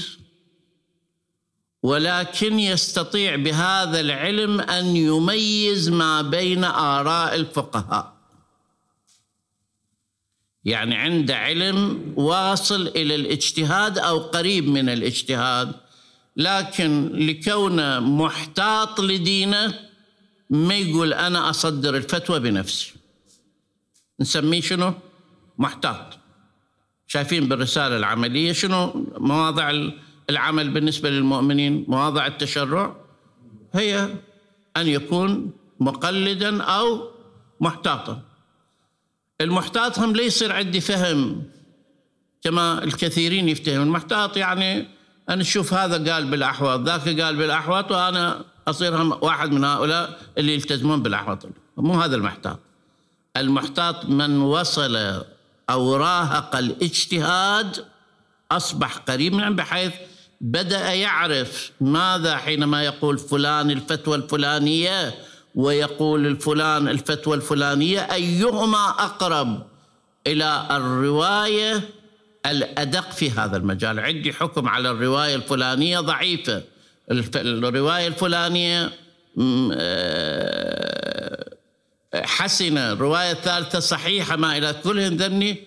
ولكن يستطيع بهذا العلم ان يميز ما بين اراء الفقهاء يعني عنده علم واصل الى الاجتهاد او قريب من الاجتهاد لكن لكونه محتاط لدينه ما يقول انا اصدر الفتوى بنفسي نسميه شنو؟ محتاط شايفين بالرساله العمليه شنو مواضع العمل بالنسبه للمؤمنين؟ مواضع التشرع هي ان يكون مقلدا او محتاطا المحتاط هم ليس يصير عندي فهم كما الكثيرين يفتهم المحتاط يعني أنا أشوف هذا قال بالأحواط ذاك قال بالأحواط وأنا أصير هم واحد من هؤلاء اللي يلتزمون بالأحواط مو هذا المحتاط المحتاط من وصل أو راهق الاجتهاد أصبح قريب من بحيث بدأ يعرف ماذا حينما يقول فلان الفتوى الفلانية ويقول الفلان الفتوى الفلانيه ايهما اقرب الى الروايه الادق في هذا المجال عندي حكم على الروايه الفلانيه ضعيفه الروايه الفلانيه آه، حسنه الروايه الثالثه صحيحه ما الى كل ذني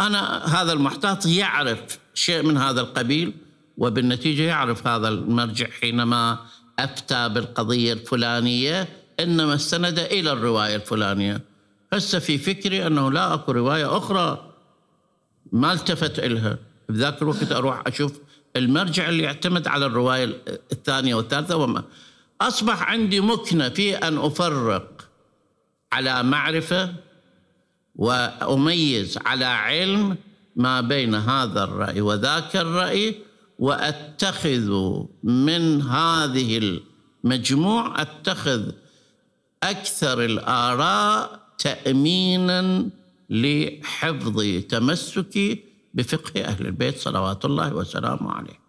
انا هذا المحتاط يعرف شيء من هذا القبيل وبالنتيجه يعرف هذا المرجع حينما افتى بالقضيه الفلانيه إنما استند إلى الرواية الفلانية هسه في فكري أنه لا أكو رواية أخرى ما التفت إلها بذاك الوقت أروح أشوف المرجع اللي يعتمد على الرواية الثانية والثالثة وما أصبح عندي مكنة في أن أفرق على معرفة وأميز على علم ما بين هذا الرأي وذاك الرأي وأتخذ من هذه المجموع أتخذ اكثر الاراء تامينا لحفظ تمسكي بفقه اهل البيت صلوات الله وسلامه عليه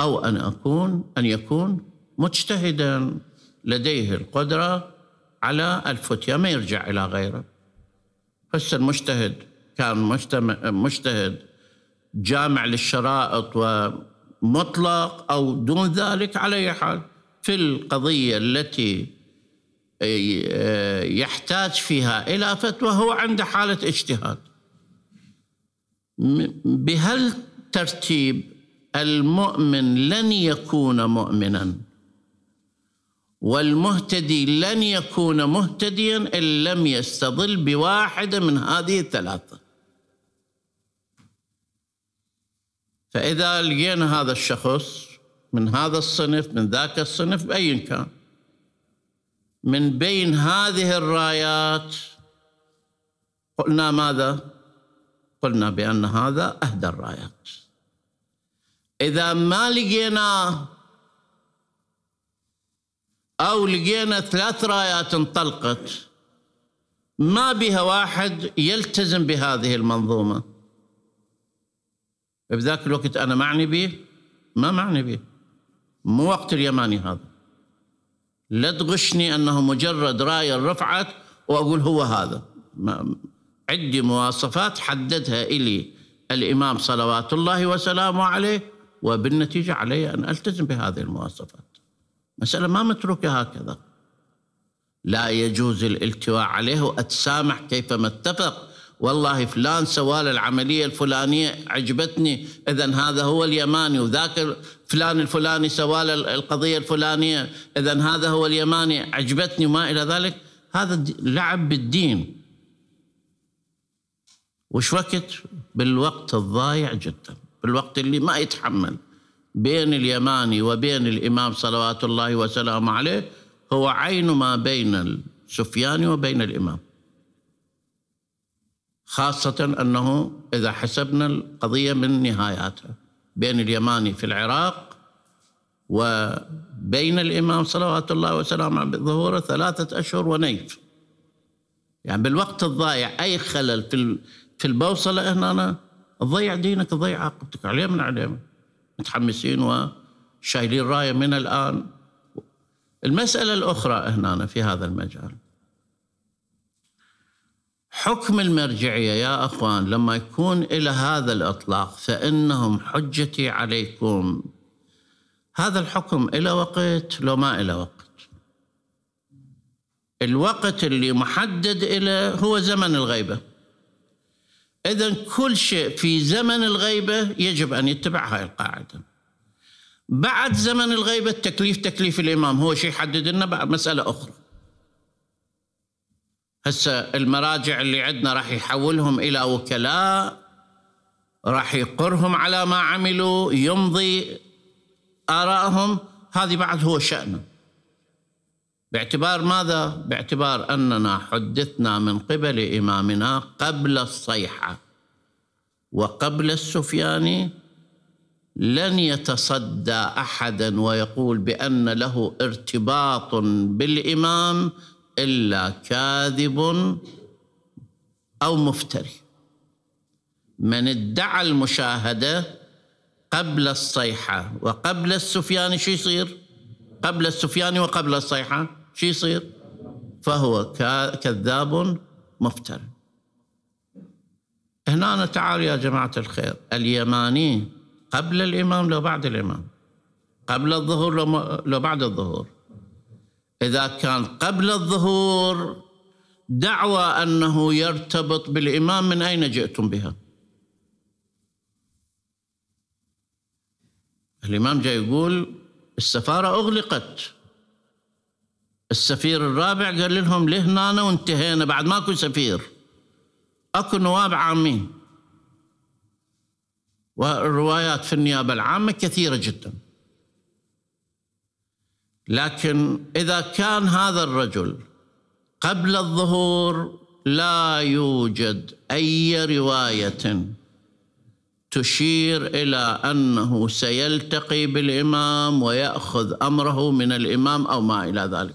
او ان اكون ان يكون مجتهدا لديه القدره على الفتيا ما يرجع الى غيره هسه المجتهد كان مجتهد جامع للشرائط ومطلق او دون ذلك على اي حال في القضيه التي آه، آه، يحتاج فيها الى فتوى هو عنده حاله اجتهاد بهالترتيب المؤمن لن يكون مؤمنا والمهتدي لن يكون مهتديا ان لم يستظل بواحده من هذه الثلاثه فاذا لقينا هذا الشخص من هذا الصنف من ذاك الصنف بأي كان من بين هذه الرايات قلنا ماذا قلنا بأن هذا أهدى الرايات إذا ما لقيناه أو لقينا ثلاث رايات انطلقت ما بها واحد يلتزم بهذه المنظومة بذاك الوقت أنا معني به ما معني به مو وقت اليماني هذا لا تغشني أنه مجرد راية رفعت وأقول هو هذا عندي مواصفات حددها إلي الإمام صلوات الله وسلامه عليه وبالنتيجة علي أن ألتزم بهذه المواصفات مسألة ما متروكة هكذا لا يجوز الالتواء عليه وأتسامح كيفما اتفق والله فلان سوى له العملية الفلانية عجبتني إذا هذا هو اليماني وذاك فلان الفلاني سوى له القضية الفلانية إذا هذا هو اليماني عجبتني وما إلى ذلك هذا لعب بالدين وش وقت بالوقت الضايع جدا بالوقت اللي ما يتحمل بين اليماني وبين الإمام صلوات الله وسلامه عليه هو عين ما بين السفياني وبين الإمام خاصة أنه إذا حسبنا القضية من نهاياتها بين اليماني في العراق وبين الإمام صلوات الله وسلامه على ظهوره ثلاثة أشهر ونيف يعني بالوقت الضايع أي خلل في في البوصلة هنا تضيع دينك تضيع عاقبتك عليه من عليه متحمسين وشايلين راية من الآن المسألة الأخرى هنا في هذا المجال حكم المرجعية يا أخوان لما يكون إلى هذا الإطلاق فإنهم حجتي عليكم هذا الحكم إلى وقت لو ما إلى وقت الوقت اللي محدد الى هو زمن الغيبة إذا كل شيء في زمن الغيبة يجب أن يتبع هاي القاعدة بعد زمن الغيبة التكليف تكليف الإمام هو شيء يحدد لنا مسألة أخرى هسه المراجع اللي عندنا راح يحولهم الى وكلاء راح يقرهم على ما عملوا يمضي آرائهم هذه بعد هو شأنه باعتبار ماذا؟ باعتبار أننا حدثنا من قبل إمامنا قبل الصيحة وقبل السفياني لن يتصدى أحدا ويقول بأن له ارتباط بالإمام الا كاذب او مفتري من ادعى المشاهده قبل الصيحه وقبل السفيان شو يصير؟ قبل السفيان وقبل الصيحه شو يصير؟ فهو كذاب مفتري هنا تعال يا جماعه الخير اليماني قبل الامام لو بعد الامام قبل الظهور لو بعد الظهور إذا كان قبل الظهور دعوى أنه يرتبط بالإمام من أين جئتم بها؟ الإمام جاي يقول السفارة أغلقت السفير الرابع قال لهم لهنا وانتهينا بعد ماكو سفير اكو نواب عامين والروايات في النيابة العامة كثيرة جداً لكن اذا كان هذا الرجل قبل الظهور لا يوجد اي روايه تشير الى انه سيلتقي بالامام وياخذ امره من الامام او ما الى ذلك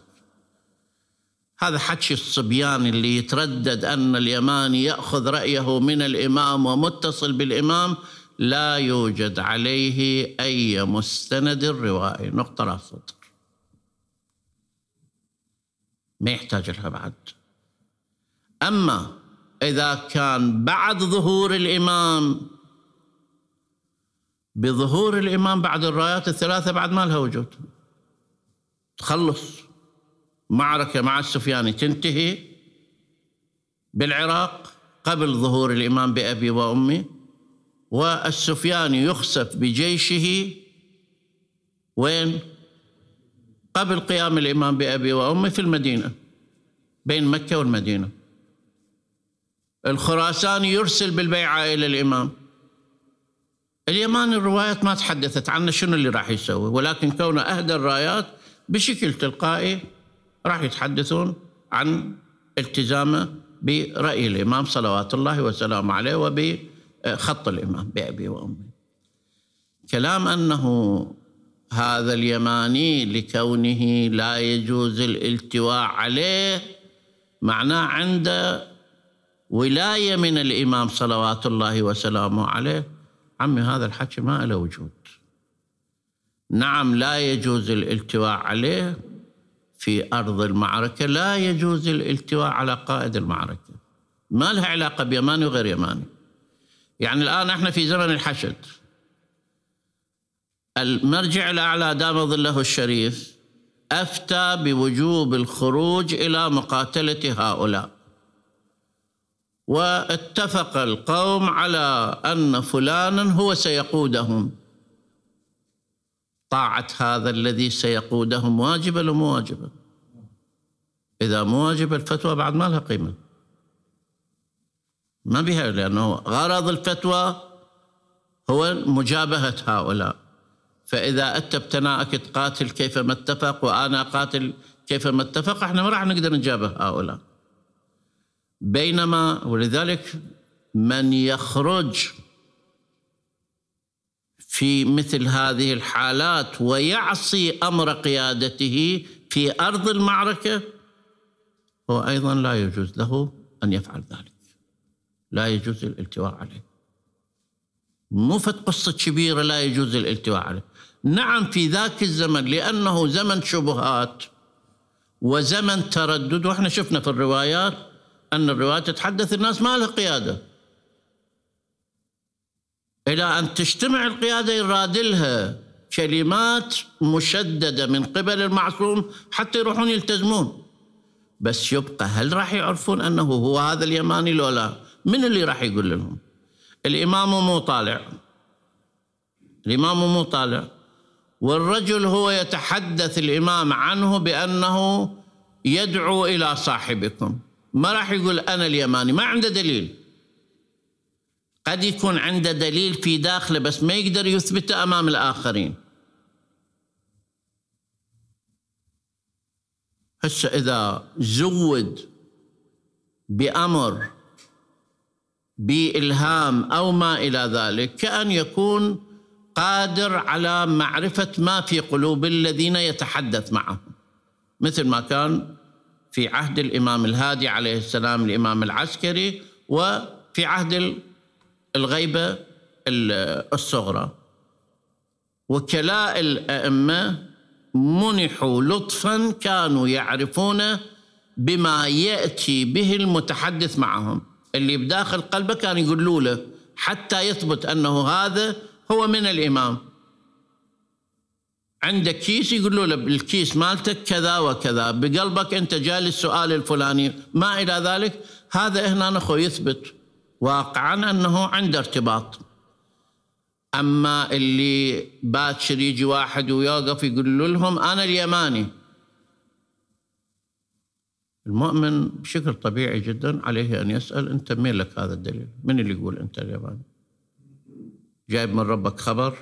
هذا حكي الصبيان اللي يتردد ان اليماني ياخذ رايه من الامام ومتصل بالامام لا يوجد عليه اي مستند روائي نقطه رافضه ما يحتاج لها بعد اما اذا كان بعد ظهور الامام بظهور الامام بعد الرايات الثلاثه بعد ما لها وجود تخلص معركه مع السفياني تنتهي بالعراق قبل ظهور الامام بابي وامي والسفياني يخسف بجيشه وين قبل قيام الإمام بأبي وأمي في المدينة بين مكة والمدينة الخراساني يرسل بالبيعة إلى الإمام اليمان الروايات ما تحدثت عنه شنو اللي راح يسوي ولكن كونه أهدى الرايات بشكل تلقائي راح يتحدثون عن التزامه برأي الإمام صلوات الله وسلامه عليه وبخط الإمام بأبي وأمي كلام أنه هذا اليماني لكونه لا يجوز الالتواء عليه معناه عنده ولايه من الامام صلوات الله وسلامه عليه عمي هذا الحكي ما له وجود نعم لا يجوز الالتواء عليه في ارض المعركه لا يجوز الالتواء على قائد المعركه ما لها علاقه بيماني وغير يماني يعني الان احنا في زمن الحشد المرجع الأعلى دام ظله الشريف أفتى بوجوب الخروج إلى مقاتلة هؤلاء واتفق القوم على أن فلانا هو سيقودهم طاعة هذا الذي سيقودهم واجبة لو مو واجبة إذا مو الفتوى بعد ما لها قيمة ما بها لأنه غرض الفتوى هو مجابهة هؤلاء فاذا انت بتنائك تقاتل كيفما اتفق وانا قاتل كيفما اتفق احنا ما راح نقدر نجابه هؤلاء بينما ولذلك من يخرج في مثل هذه الحالات ويعصي امر قيادته في ارض المعركه هو ايضا لا يجوز له ان يفعل ذلك لا يجوز الالتواء عليه مو فت قصة كبيرة لا يجوز الالتواء عليه نعم في ذاك الزمن لأنه زمن شبهات وزمن تردد وإحنا شفنا في الروايات أن الروايات تتحدث الناس ما لها قيادة إلى أن تجتمع القيادة يرادلها كلمات مشددة من قبل المعصوم حتى يروحون يلتزمون بس يبقى هل راح يعرفون أنه هو هذا اليماني لو لا من اللي راح يقول لهم الإمام مو طالع الإمام مو طالع والرجل هو يتحدث الامام عنه بانه يدعو الى صاحبكم ما راح يقول انا اليماني ما عنده دليل قد يكون عنده دليل في داخله بس ما يقدر يثبته امام الاخرين هسه اذا زود بامر بالهام او ما الى ذلك كان يكون قادر على معرفة ما في قلوب الذين يتحدث معهم مثل ما كان في عهد الإمام الهادي عليه السلام الإمام العسكري وفي عهد الغيبة الصغرى وكلاء الأئمة منحوا لطفا كانوا يعرفون بما يأتي به المتحدث معهم اللي بداخل قلبه كان يقولوا له حتى يثبت أنه هذا هو من الإمام عندك كيس يقول له بالكيس مالتك كذا وكذا بقلبك أنت جالس السؤال الفلاني ما إلى ذلك هذا هنا أخو يثبت واقعا أنه عنده ارتباط أما اللي باكر يجي واحد ويوقف يقول لهم أنا اليماني المؤمن بشكل طبيعي جدا عليه أن يسأل أنت مين لك هذا الدليل من اللي يقول أنت اليماني جايب من ربك خبر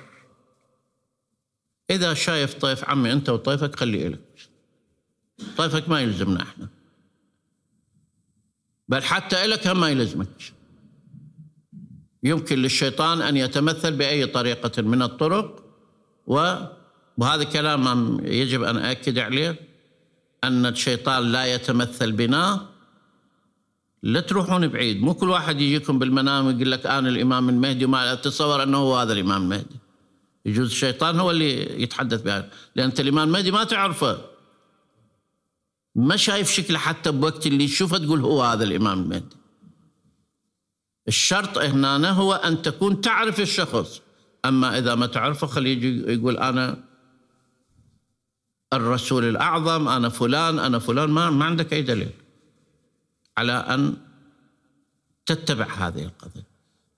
إذا شايف طيف عمي أنت وطيفك خليه إلك طيفك ما يلزمنا إحنا بل حتى إلك هم ما يلزمك يمكن للشيطان أن يتمثل بأي طريقة من الطرق و وهذا كلام يجب أن أؤكد عليه أن الشيطان لا يتمثل بنا لا تروحون بعيد مو كل واحد يجيكم بالمنام يقول لك انا الامام المهدي وما تتصور انه هو هذا الامام المهدي يجوز الشيطان هو اللي يتحدث بهذا لان انت الامام المهدي ما تعرفه ما شايف شكله حتى بوقت اللي تشوفه تقول هو هذا الامام المهدي الشرط هنا هو ان تكون تعرف الشخص اما اذا ما تعرفه خليه يجي يقول انا الرسول الاعظم انا فلان انا فلان ما, ما عندك اي دليل على ان تتبع هذه القضيه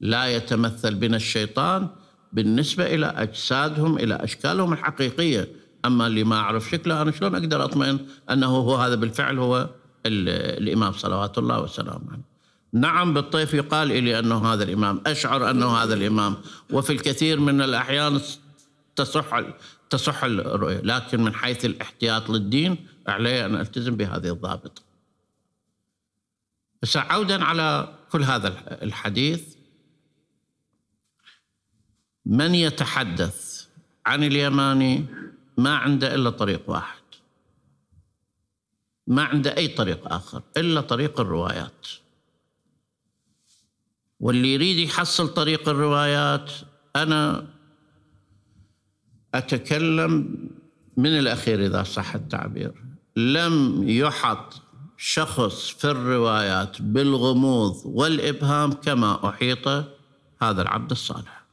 لا يتمثل بنا الشيطان بالنسبه الى اجسادهم الى اشكالهم الحقيقيه اما اللي ما اعرف شكله انا شلون اقدر اطمئن انه هو هذا بالفعل هو الامام صلوات الله وسلامه عليه نعم بالطيف يقال إلي أنه هذا الإمام أشعر أنه هذا الإمام وفي الكثير من الأحيان تصح تصح الرؤية لكن من حيث الاحتياط للدين علي أن ألتزم بهذه الضابطة بس عودا على كل هذا الحديث من يتحدث عن اليماني ما عنده الا طريق واحد ما عنده اي طريق اخر الا طريق الروايات واللي يريد يحصل طريق الروايات انا اتكلم من الاخير اذا صح التعبير لم يحط شخص في الروايات بالغموض والإبهام كما أحيط هذا العبد الصالح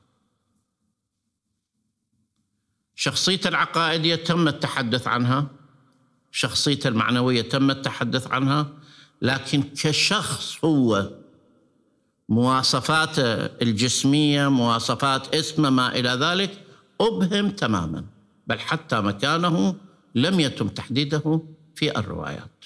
شخصيته العقائدية تم التحدث عنها شخصيته المعنوية تم التحدث عنها لكن كشخص هو مواصفاته الجسمية مواصفات اسمه ما إلى ذلك أبهم تماما بل حتى مكانه لم يتم تحديده في الروايات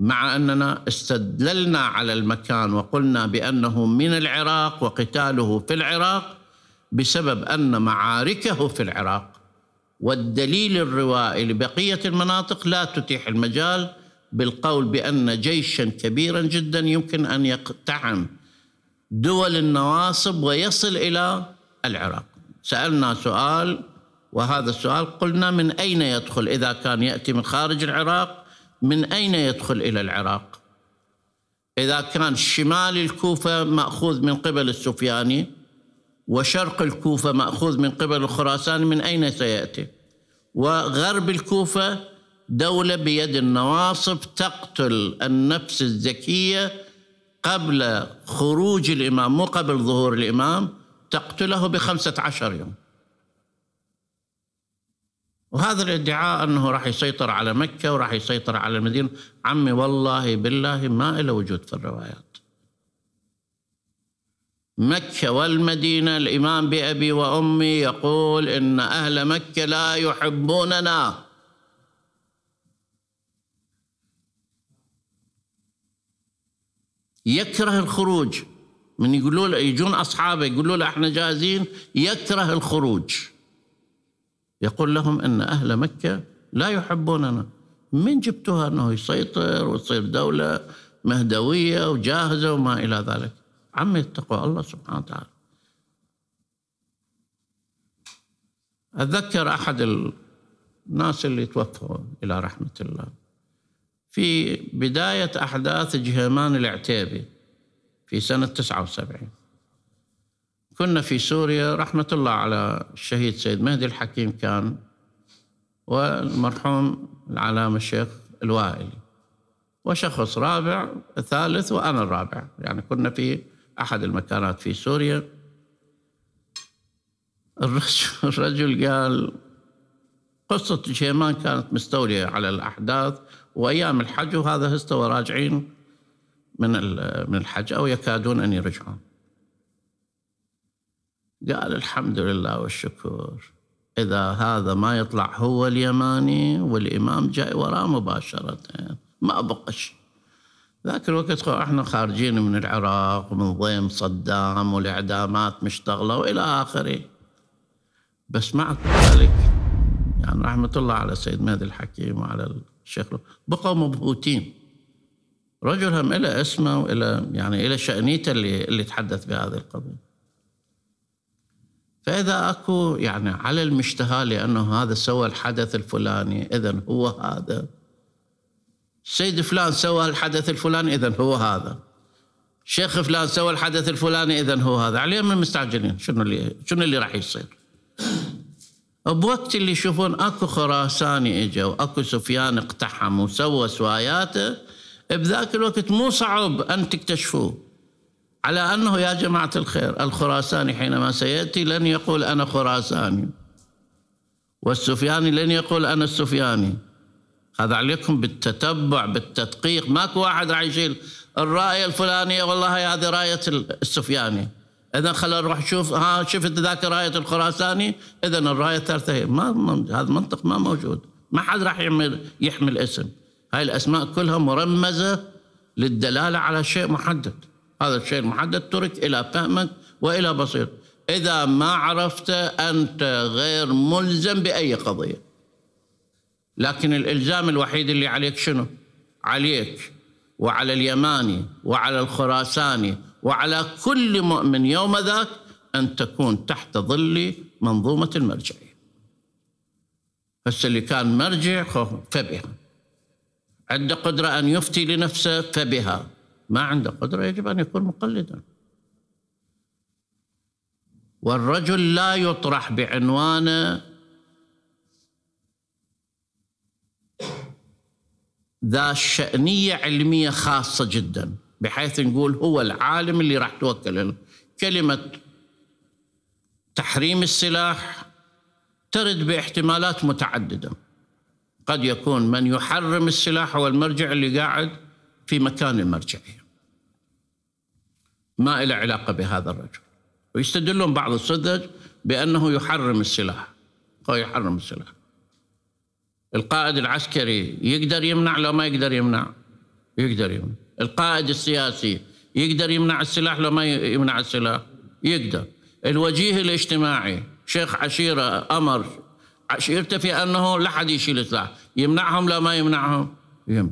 مع اننا استدللنا على المكان وقلنا بانه من العراق وقتاله في العراق بسبب ان معاركه في العراق والدليل الروائي لبقيه المناطق لا تتيح المجال بالقول بان جيشا كبيرا جدا يمكن ان يقتحم دول النواصب ويصل الى العراق. سالنا سؤال وهذا السؤال قلنا من اين يدخل اذا كان ياتي من خارج العراق من أين يدخل إلى العراق إذا كان شمال الكوفة مأخوذ من قبل السفياني وشرق الكوفة مأخوذ من قبل الخراساني من أين سيأتي وغرب الكوفة دولة بيد النواصب تقتل النفس الزكية قبل خروج الإمام مو قبل ظهور الإمام تقتله بخمسة عشر يوم وهذا الادعاء انه راح يسيطر على مكه وراح يسيطر على المدينه عمي والله بالله ما له وجود في الروايات مكه والمدينه الامام بابي وامي يقول ان اهل مكه لا يحبوننا يكره الخروج من يقولوا يجون اصحابه يقولوا له احنا جاهزين يكره الخروج يقول لهم ان اهل مكه لا يحبوننا من جبتها انه يسيطر وتصير دوله مهدويه وجاهزه وما الى ذلك عمي اتقوا الله سبحانه وتعالى اتذكر احد الناس اللي توفوا الى رحمه الله في بدايه احداث جهيمان العتيبي في سنه 79 كنا في سوريا رحمة الله على الشهيد سيد مهدي الحكيم كان والمرحوم العلامة الشيخ الوائلي وشخص رابع ثالث وأنا الرابع يعني كنا في أحد المكانات في سوريا الرجل, <laughs> الرجل قال قصة شيمان كانت مستولية على الأحداث وأيام الحج وهذا هستوى راجعين من من الحج أو يكادون أن يرجعون قال الحمد لله والشكر إذا هذا ما يطلع هو اليماني والإمام جاي وراه مباشرة ما بقش ذاك الوقت احنا خارجين من العراق ومن ضيم صدام والإعدامات مشتغلة وإلى آخره بس مع ذلك يعني رحمة الله على سيد مهدي الحكيم وعلى الشيخ بقوا مبهوتين رجل هم إلى اسمه وإلى يعني إلى شأنيته اللي, اللي تحدث بهذه القضية فإذا أكو يعني على المشتهى لأنه هذا سوى الحدث الفلاني إذا هو هذا سيد فلان سوى الحدث الفلاني إذا هو هذا شيخ فلان سوى الحدث الفلاني إذا هو هذا عليهم من المستعجلين شنو اللي شنو اللي راح يصير بوقت اللي يشوفون اكو خراساني اجا واكو سفيان اقتحم وسوى سواياته بذاك الوقت مو صعب ان تكتشفوه على أنه يا جماعة الخير الخراساني حينما سيأتي لن يقول أنا خراساني والسفياني لن يقول أنا السفياني هذا عليكم بالتتبع بالتدقيق ماكو واحد راح يشيل الرايه الفلانيه والله هذه رايه السفياني اذا خلينا نروح نشوف ها شفت ذاك رايه الخراساني اذا الرايه الثالثه هي ما, هذا منطق ما موجود ما حد راح يعمل يحمل اسم هاي الاسماء كلها مرمزه للدلاله على شيء محدد هذا الشيء المحدد ترك إلى فهمك وإلى بصير إذا ما عرفت أنت غير ملزم بأي قضية لكن الإلزام الوحيد اللي عليك شنو؟ عليك وعلى اليماني وعلى الخراساني وعلى كل مؤمن يوم ذاك أن تكون تحت ظل منظومة المرجعية هسه اللي كان مرجع فبها عنده قدرة أن يفتي لنفسه فبها ما عنده قدرة يجب أن يكون مقلدا والرجل لا يطرح بعنوان ذا شأنية علمية خاصة جدا بحيث نقول هو العالم اللي راح توكل له كلمة تحريم السلاح ترد باحتمالات متعددة قد يكون من يحرم السلاح هو المرجع اللي قاعد في مكان المرجعية ما إلى علاقة بهذا الرجل ويستدلون بعض السذج بأنه يحرم السلاح هو يحرم السلاح القائد العسكري يقدر يمنع لو ما يقدر يمنع يقدر يمنع القائد السياسي يقدر يمنع السلاح لو ما يمنع السلاح يقدر الوجيه الاجتماعي شيخ عشيرة أمر عشيرته في أنه لا حد يشيل السلاح يمنعهم لو ما يمنعهم يمنع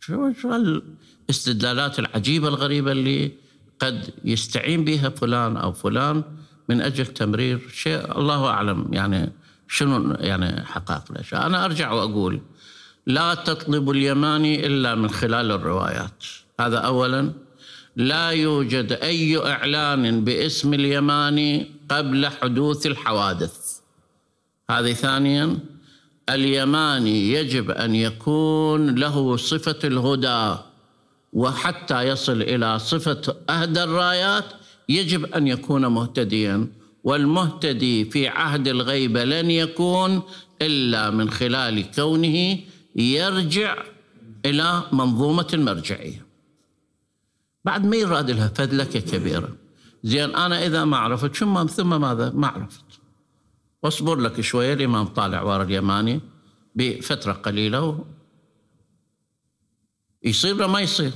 شو شو الاستدلالات العجيبة الغريبة اللي قد يستعين بها فلان او فلان من اجل تمرير شيء الله اعلم يعني شنو يعني حقائق الاشياء انا ارجع واقول لا تطلب اليماني الا من خلال الروايات هذا اولا لا يوجد اي اعلان باسم اليماني قبل حدوث الحوادث هذه ثانيا اليماني يجب ان يكون له صفه الهدى وحتى يصل الى صفه اهدى الرايات يجب ان يكون مهتديا والمهتدي في عهد الغيبه لن يكون الا من خلال كونه يرجع الى منظومه المرجعيه. بعد ما يراد لها فذلكه كبيره. زين انا اذا ما عرفت ثم ثم ماذا؟ ما عرفت. واصبر لك شويه الامام طالع ورا اليماني بفتره قليله يصير ولا ما يصير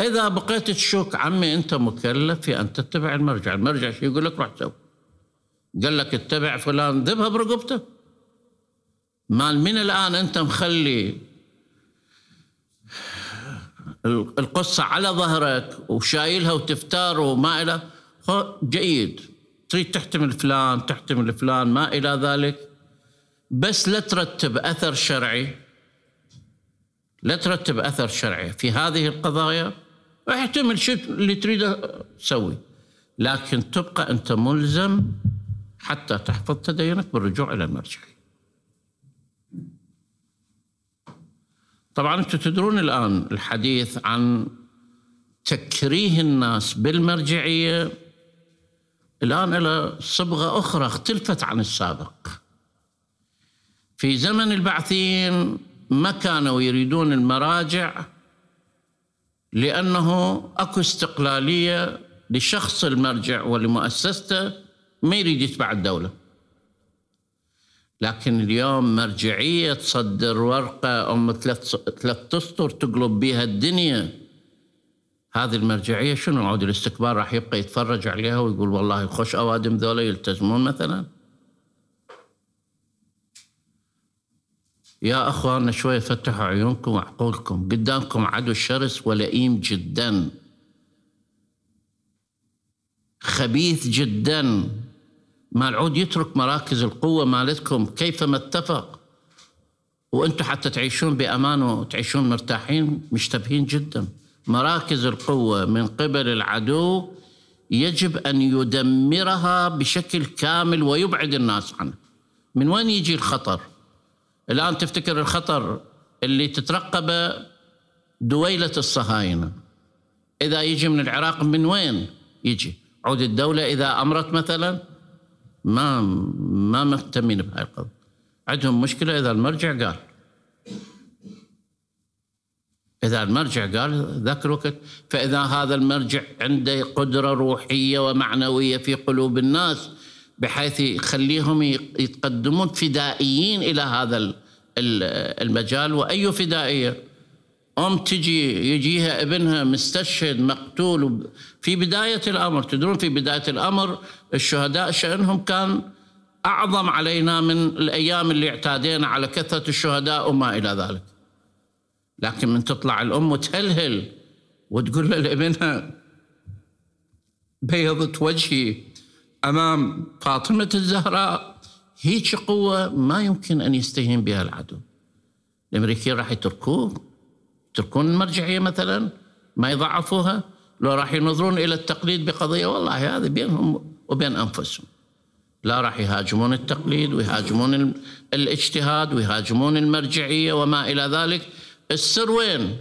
إذا بقيت تشك عمي أنت مكلف في أن تتبع المرجع المرجع شو يقول لك روح سوي قال لك اتبع فلان ذبها برقبته مال من الآن أنت مخلي القصة على ظهرك وشايلها وتفتار وما إلى جيد تريد تحتمل فلان تحتمل فلان ما إلى ذلك بس لا ترتب أثر شرعي لا ترتب اثر شرعي في هذه القضايا احتمل شو اللي تريده تسوي لكن تبقى انت ملزم حتى تحفظ تدينك بالرجوع الى المرجعيه. طبعا انتم تدرون الان الحديث عن تكريه الناس بالمرجعيه الان الى صبغه اخرى اختلفت عن السابق. في زمن البعثين ما كانوا يريدون المراجع لأنه أكو استقلالية لشخص المرجع ولمؤسسته ما يريد يتبع الدولة لكن اليوم مرجعية تصدر ورقة أم ثلاث ثلاث أسطر تقلب بها الدنيا هذه المرجعية شنو عود الاستكبار راح يبقى يتفرج عليها ويقول والله خوش أوادم ذولا يلتزمون مثلاً يا أخوانا شوية فتحوا عيونكم وعقولكم قدامكم عدو شرس ولئيم جدا خبيث جدا العود يترك مراكز القوة مالتكم كيفما اتفق وانتم حتى تعيشون بأمان وتعيشون مرتاحين مشتبهين جدا مراكز القوة من قبل العدو يجب أن يدمرها بشكل كامل ويبعد الناس عنه من وين يجي الخطر؟ الآن تفتكر الخطر اللي تترقبه دويلة الصهاينة إذا يجي من العراق من وين يجي عود الدولة إذا أمرت مثلا ما ما مهتمين بهاي القضية عندهم مشكلة إذا المرجع قال إذا المرجع قال ذاك الوقت فإذا هذا المرجع عنده قدرة روحية ومعنوية في قلوب الناس بحيث يخليهم يتقدمون فدائيين الى هذا المجال واي فدائيه ام تجي يجيها ابنها مستشهد مقتول في بدايه الامر تدرون في بدايه الامر الشهداء شانهم كان اعظم علينا من الايام اللي اعتادينا على كثره الشهداء وما الى ذلك. لكن من تطلع الام وتهلهل وتقول لابنها بيضت وجهي امام فاطمه الزهراء هيك قوه ما يمكن ان يستهين بها العدو الامريكيين راح يتركوه يتركون المرجعيه مثلا ما يضعفوها لو راح ينظرون الى التقليد بقضيه والله هذا بينهم وبين انفسهم لا راح يهاجمون التقليد ويهاجمون الاجتهاد ويهاجمون المرجعيه وما الى ذلك السر وين؟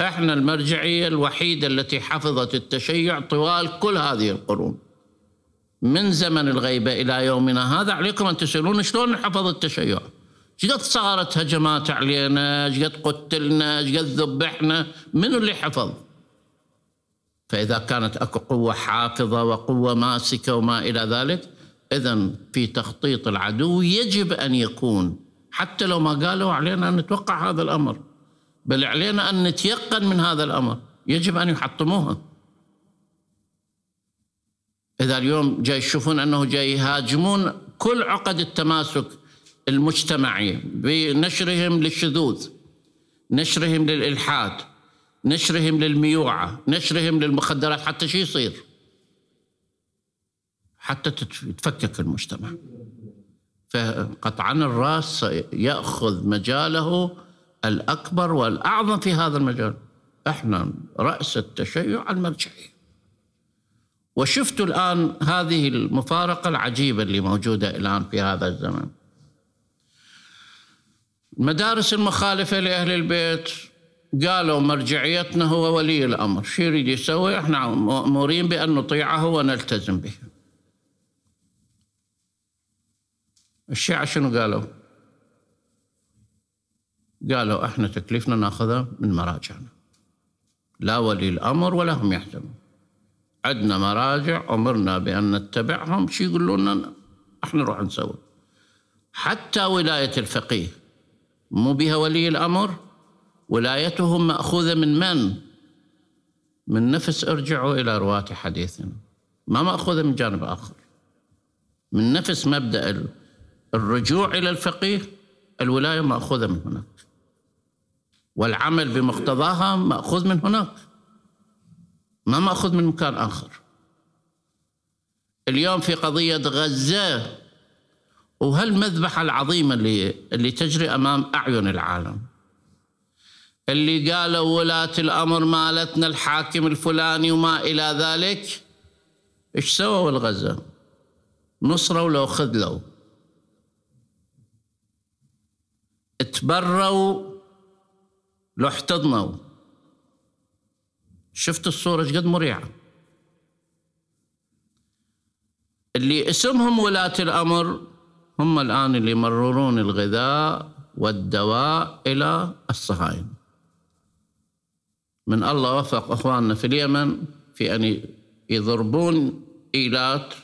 احنا المرجعيه الوحيده التي حفظت التشيع طوال كل هذه القرون من زمن الغيبة إلى يومنا هذا عليكم أن تسألون شلون حفظ التشيع شقد صارت هجمات علينا شقد قتلنا شقد ذبحنا من اللي حفظ فإذا كانت أكو قوة حافظة وقوة ماسكة وما إلى ذلك إذا في تخطيط العدو يجب أن يكون حتى لو ما قالوا علينا أن نتوقع هذا الأمر بل علينا أن نتيقن من هذا الأمر يجب أن يحطموها إذا اليوم جاي يشوفون أنه جاي يهاجمون كل عقد التماسك المجتمعي بنشرهم للشذوذ نشرهم للإلحاد نشرهم للميوعة نشرهم للمخدرات حتى شو يصير حتى تتفكك المجتمع فقطعا الراس يأخذ مجاله الأكبر والأعظم في هذا المجال احنا رأس التشيع المرجعي وشفتوا الآن هذه المفارقة العجيبة اللي موجودة الآن في هذا الزمن المدارس المخالفة لأهل البيت قالوا مرجعيتنا هو ولي الأمر شو يريد يسوي احنا مأمورين بأن نطيعه ونلتزم به الشيعة شنو قالوا قالوا احنا تكليفنا ناخذه من مراجعنا لا ولي الأمر ولا هم يحزنون عندنا مراجع أمرنا بأن نتبعهم شي يقولوا لنا احنا نروح نسوي حتى ولاية الفقيه مو بها ولي الأمر ولايتهم مأخوذة من من؟ من نفس ارجعوا إلى رواة حديثنا ما مأخوذة من جانب آخر من نفس مبدأ الرجوع إلى الفقيه الولاية مأخوذة من هناك والعمل بمقتضاها مأخوذ من هناك ما ماخوذ من مكان اخر اليوم في قضيه غزه وهالمذبحه العظيمه اللي اللي تجري امام اعين العالم اللي قالوا ولاة الامر مالتنا الحاكم الفلاني وما الى ذلك ايش سووا الغزه؟ نصروا لو خذلوا تبروا لو احتضنوا شفت الصورة قد مريعة اللي اسمهم ولاة الأمر هم الآن اللي يمررون الغذاء والدواء إلى الصهاينة من الله وفق إخواننا في اليمن في أن يضربون إيلات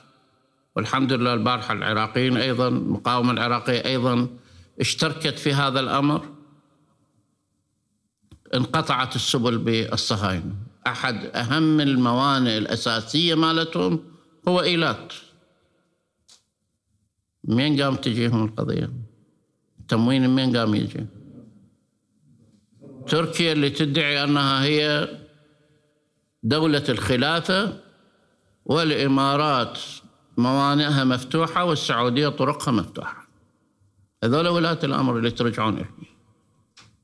والحمد لله البارحة العراقيين أيضا المقاومة العراقية أيضا اشتركت في هذا الأمر انقطعت السبل بالصهاينة أحد أهم الموانئ الأساسية مالتهم هو إيلات من قام تجيهم القضية تموين من قام يجي تركيا اللي تدعي أنها هي دولة الخلافة والإمارات موانئها مفتوحة والسعودية طرقها مفتوحة هذول ولاة الأمر اللي ترجعون إليه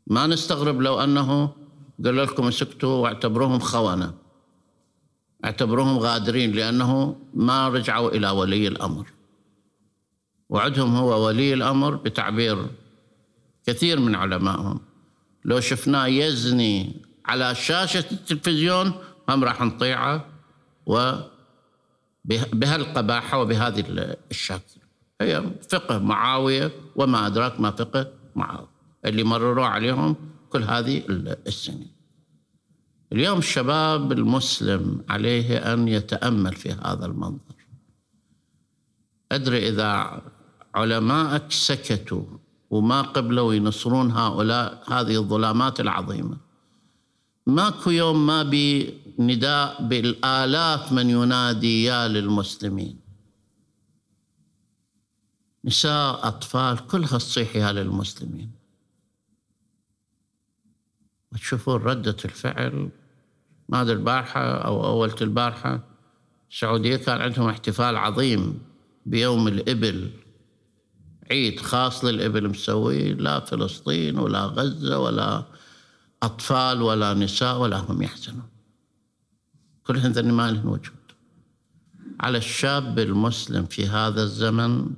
ما نستغرب لو أنه قال لكم سكتوا واعتبروهم خونة اعتبروهم غادرين لأنه ما رجعوا إلى ولي الأمر وعدهم هو ولي الأمر بتعبير كثير من علمائهم لو شفناه يزني على شاشة التلفزيون هم راح نطيعه و بهالقباحة وبهذه الشكل هي فقه معاوية وما أدراك ما فقه معاوية اللي مرروا عليهم كل هذه السنين اليوم الشباب المسلم عليه أن يتأمل في هذا المنظر أدري إذا علماءك سكتوا وما قبلوا ينصرون هؤلاء هذه الظلامات العظيمة ماكو يوم ما بي نداء بالآلاف من ينادي يا للمسلمين نساء أطفال كلها تصيح يا للمسلمين وتشوفون ردة الفعل ماذا البارحة أو أول البارحة السعودية كان عندهم احتفال عظيم بيوم الإبل عيد خاص للإبل مسوي لا فلسطين ولا غزة ولا أطفال ولا نساء ولا هم يحزنون كل هذا ما لهم وجود على الشاب المسلم في هذا الزمن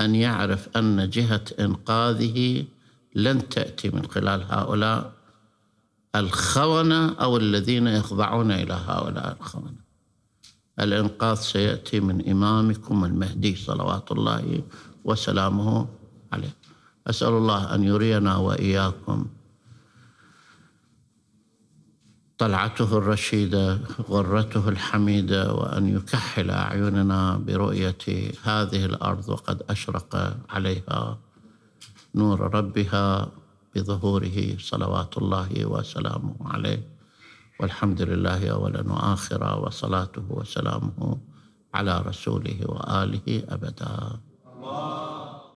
أن يعرف أن جهة إنقاذه لن تأتي من خلال هؤلاء الخونة أو الذين يخضعون إلى هؤلاء الخونة الإنقاذ سيأتي من إمامكم المهدي صلوات الله وسلامه عليه أسأل الله أن يرينا وإياكم طلعته الرشيدة غرته الحميدة وأن يكحل أعيننا برؤية هذه الأرض وقد أشرق عليها نور ربها بظهوره صلوات الله وسلامه عليه والحمد لله اولا واخرا وصلاته وسلامه على رسوله واله ابدا الله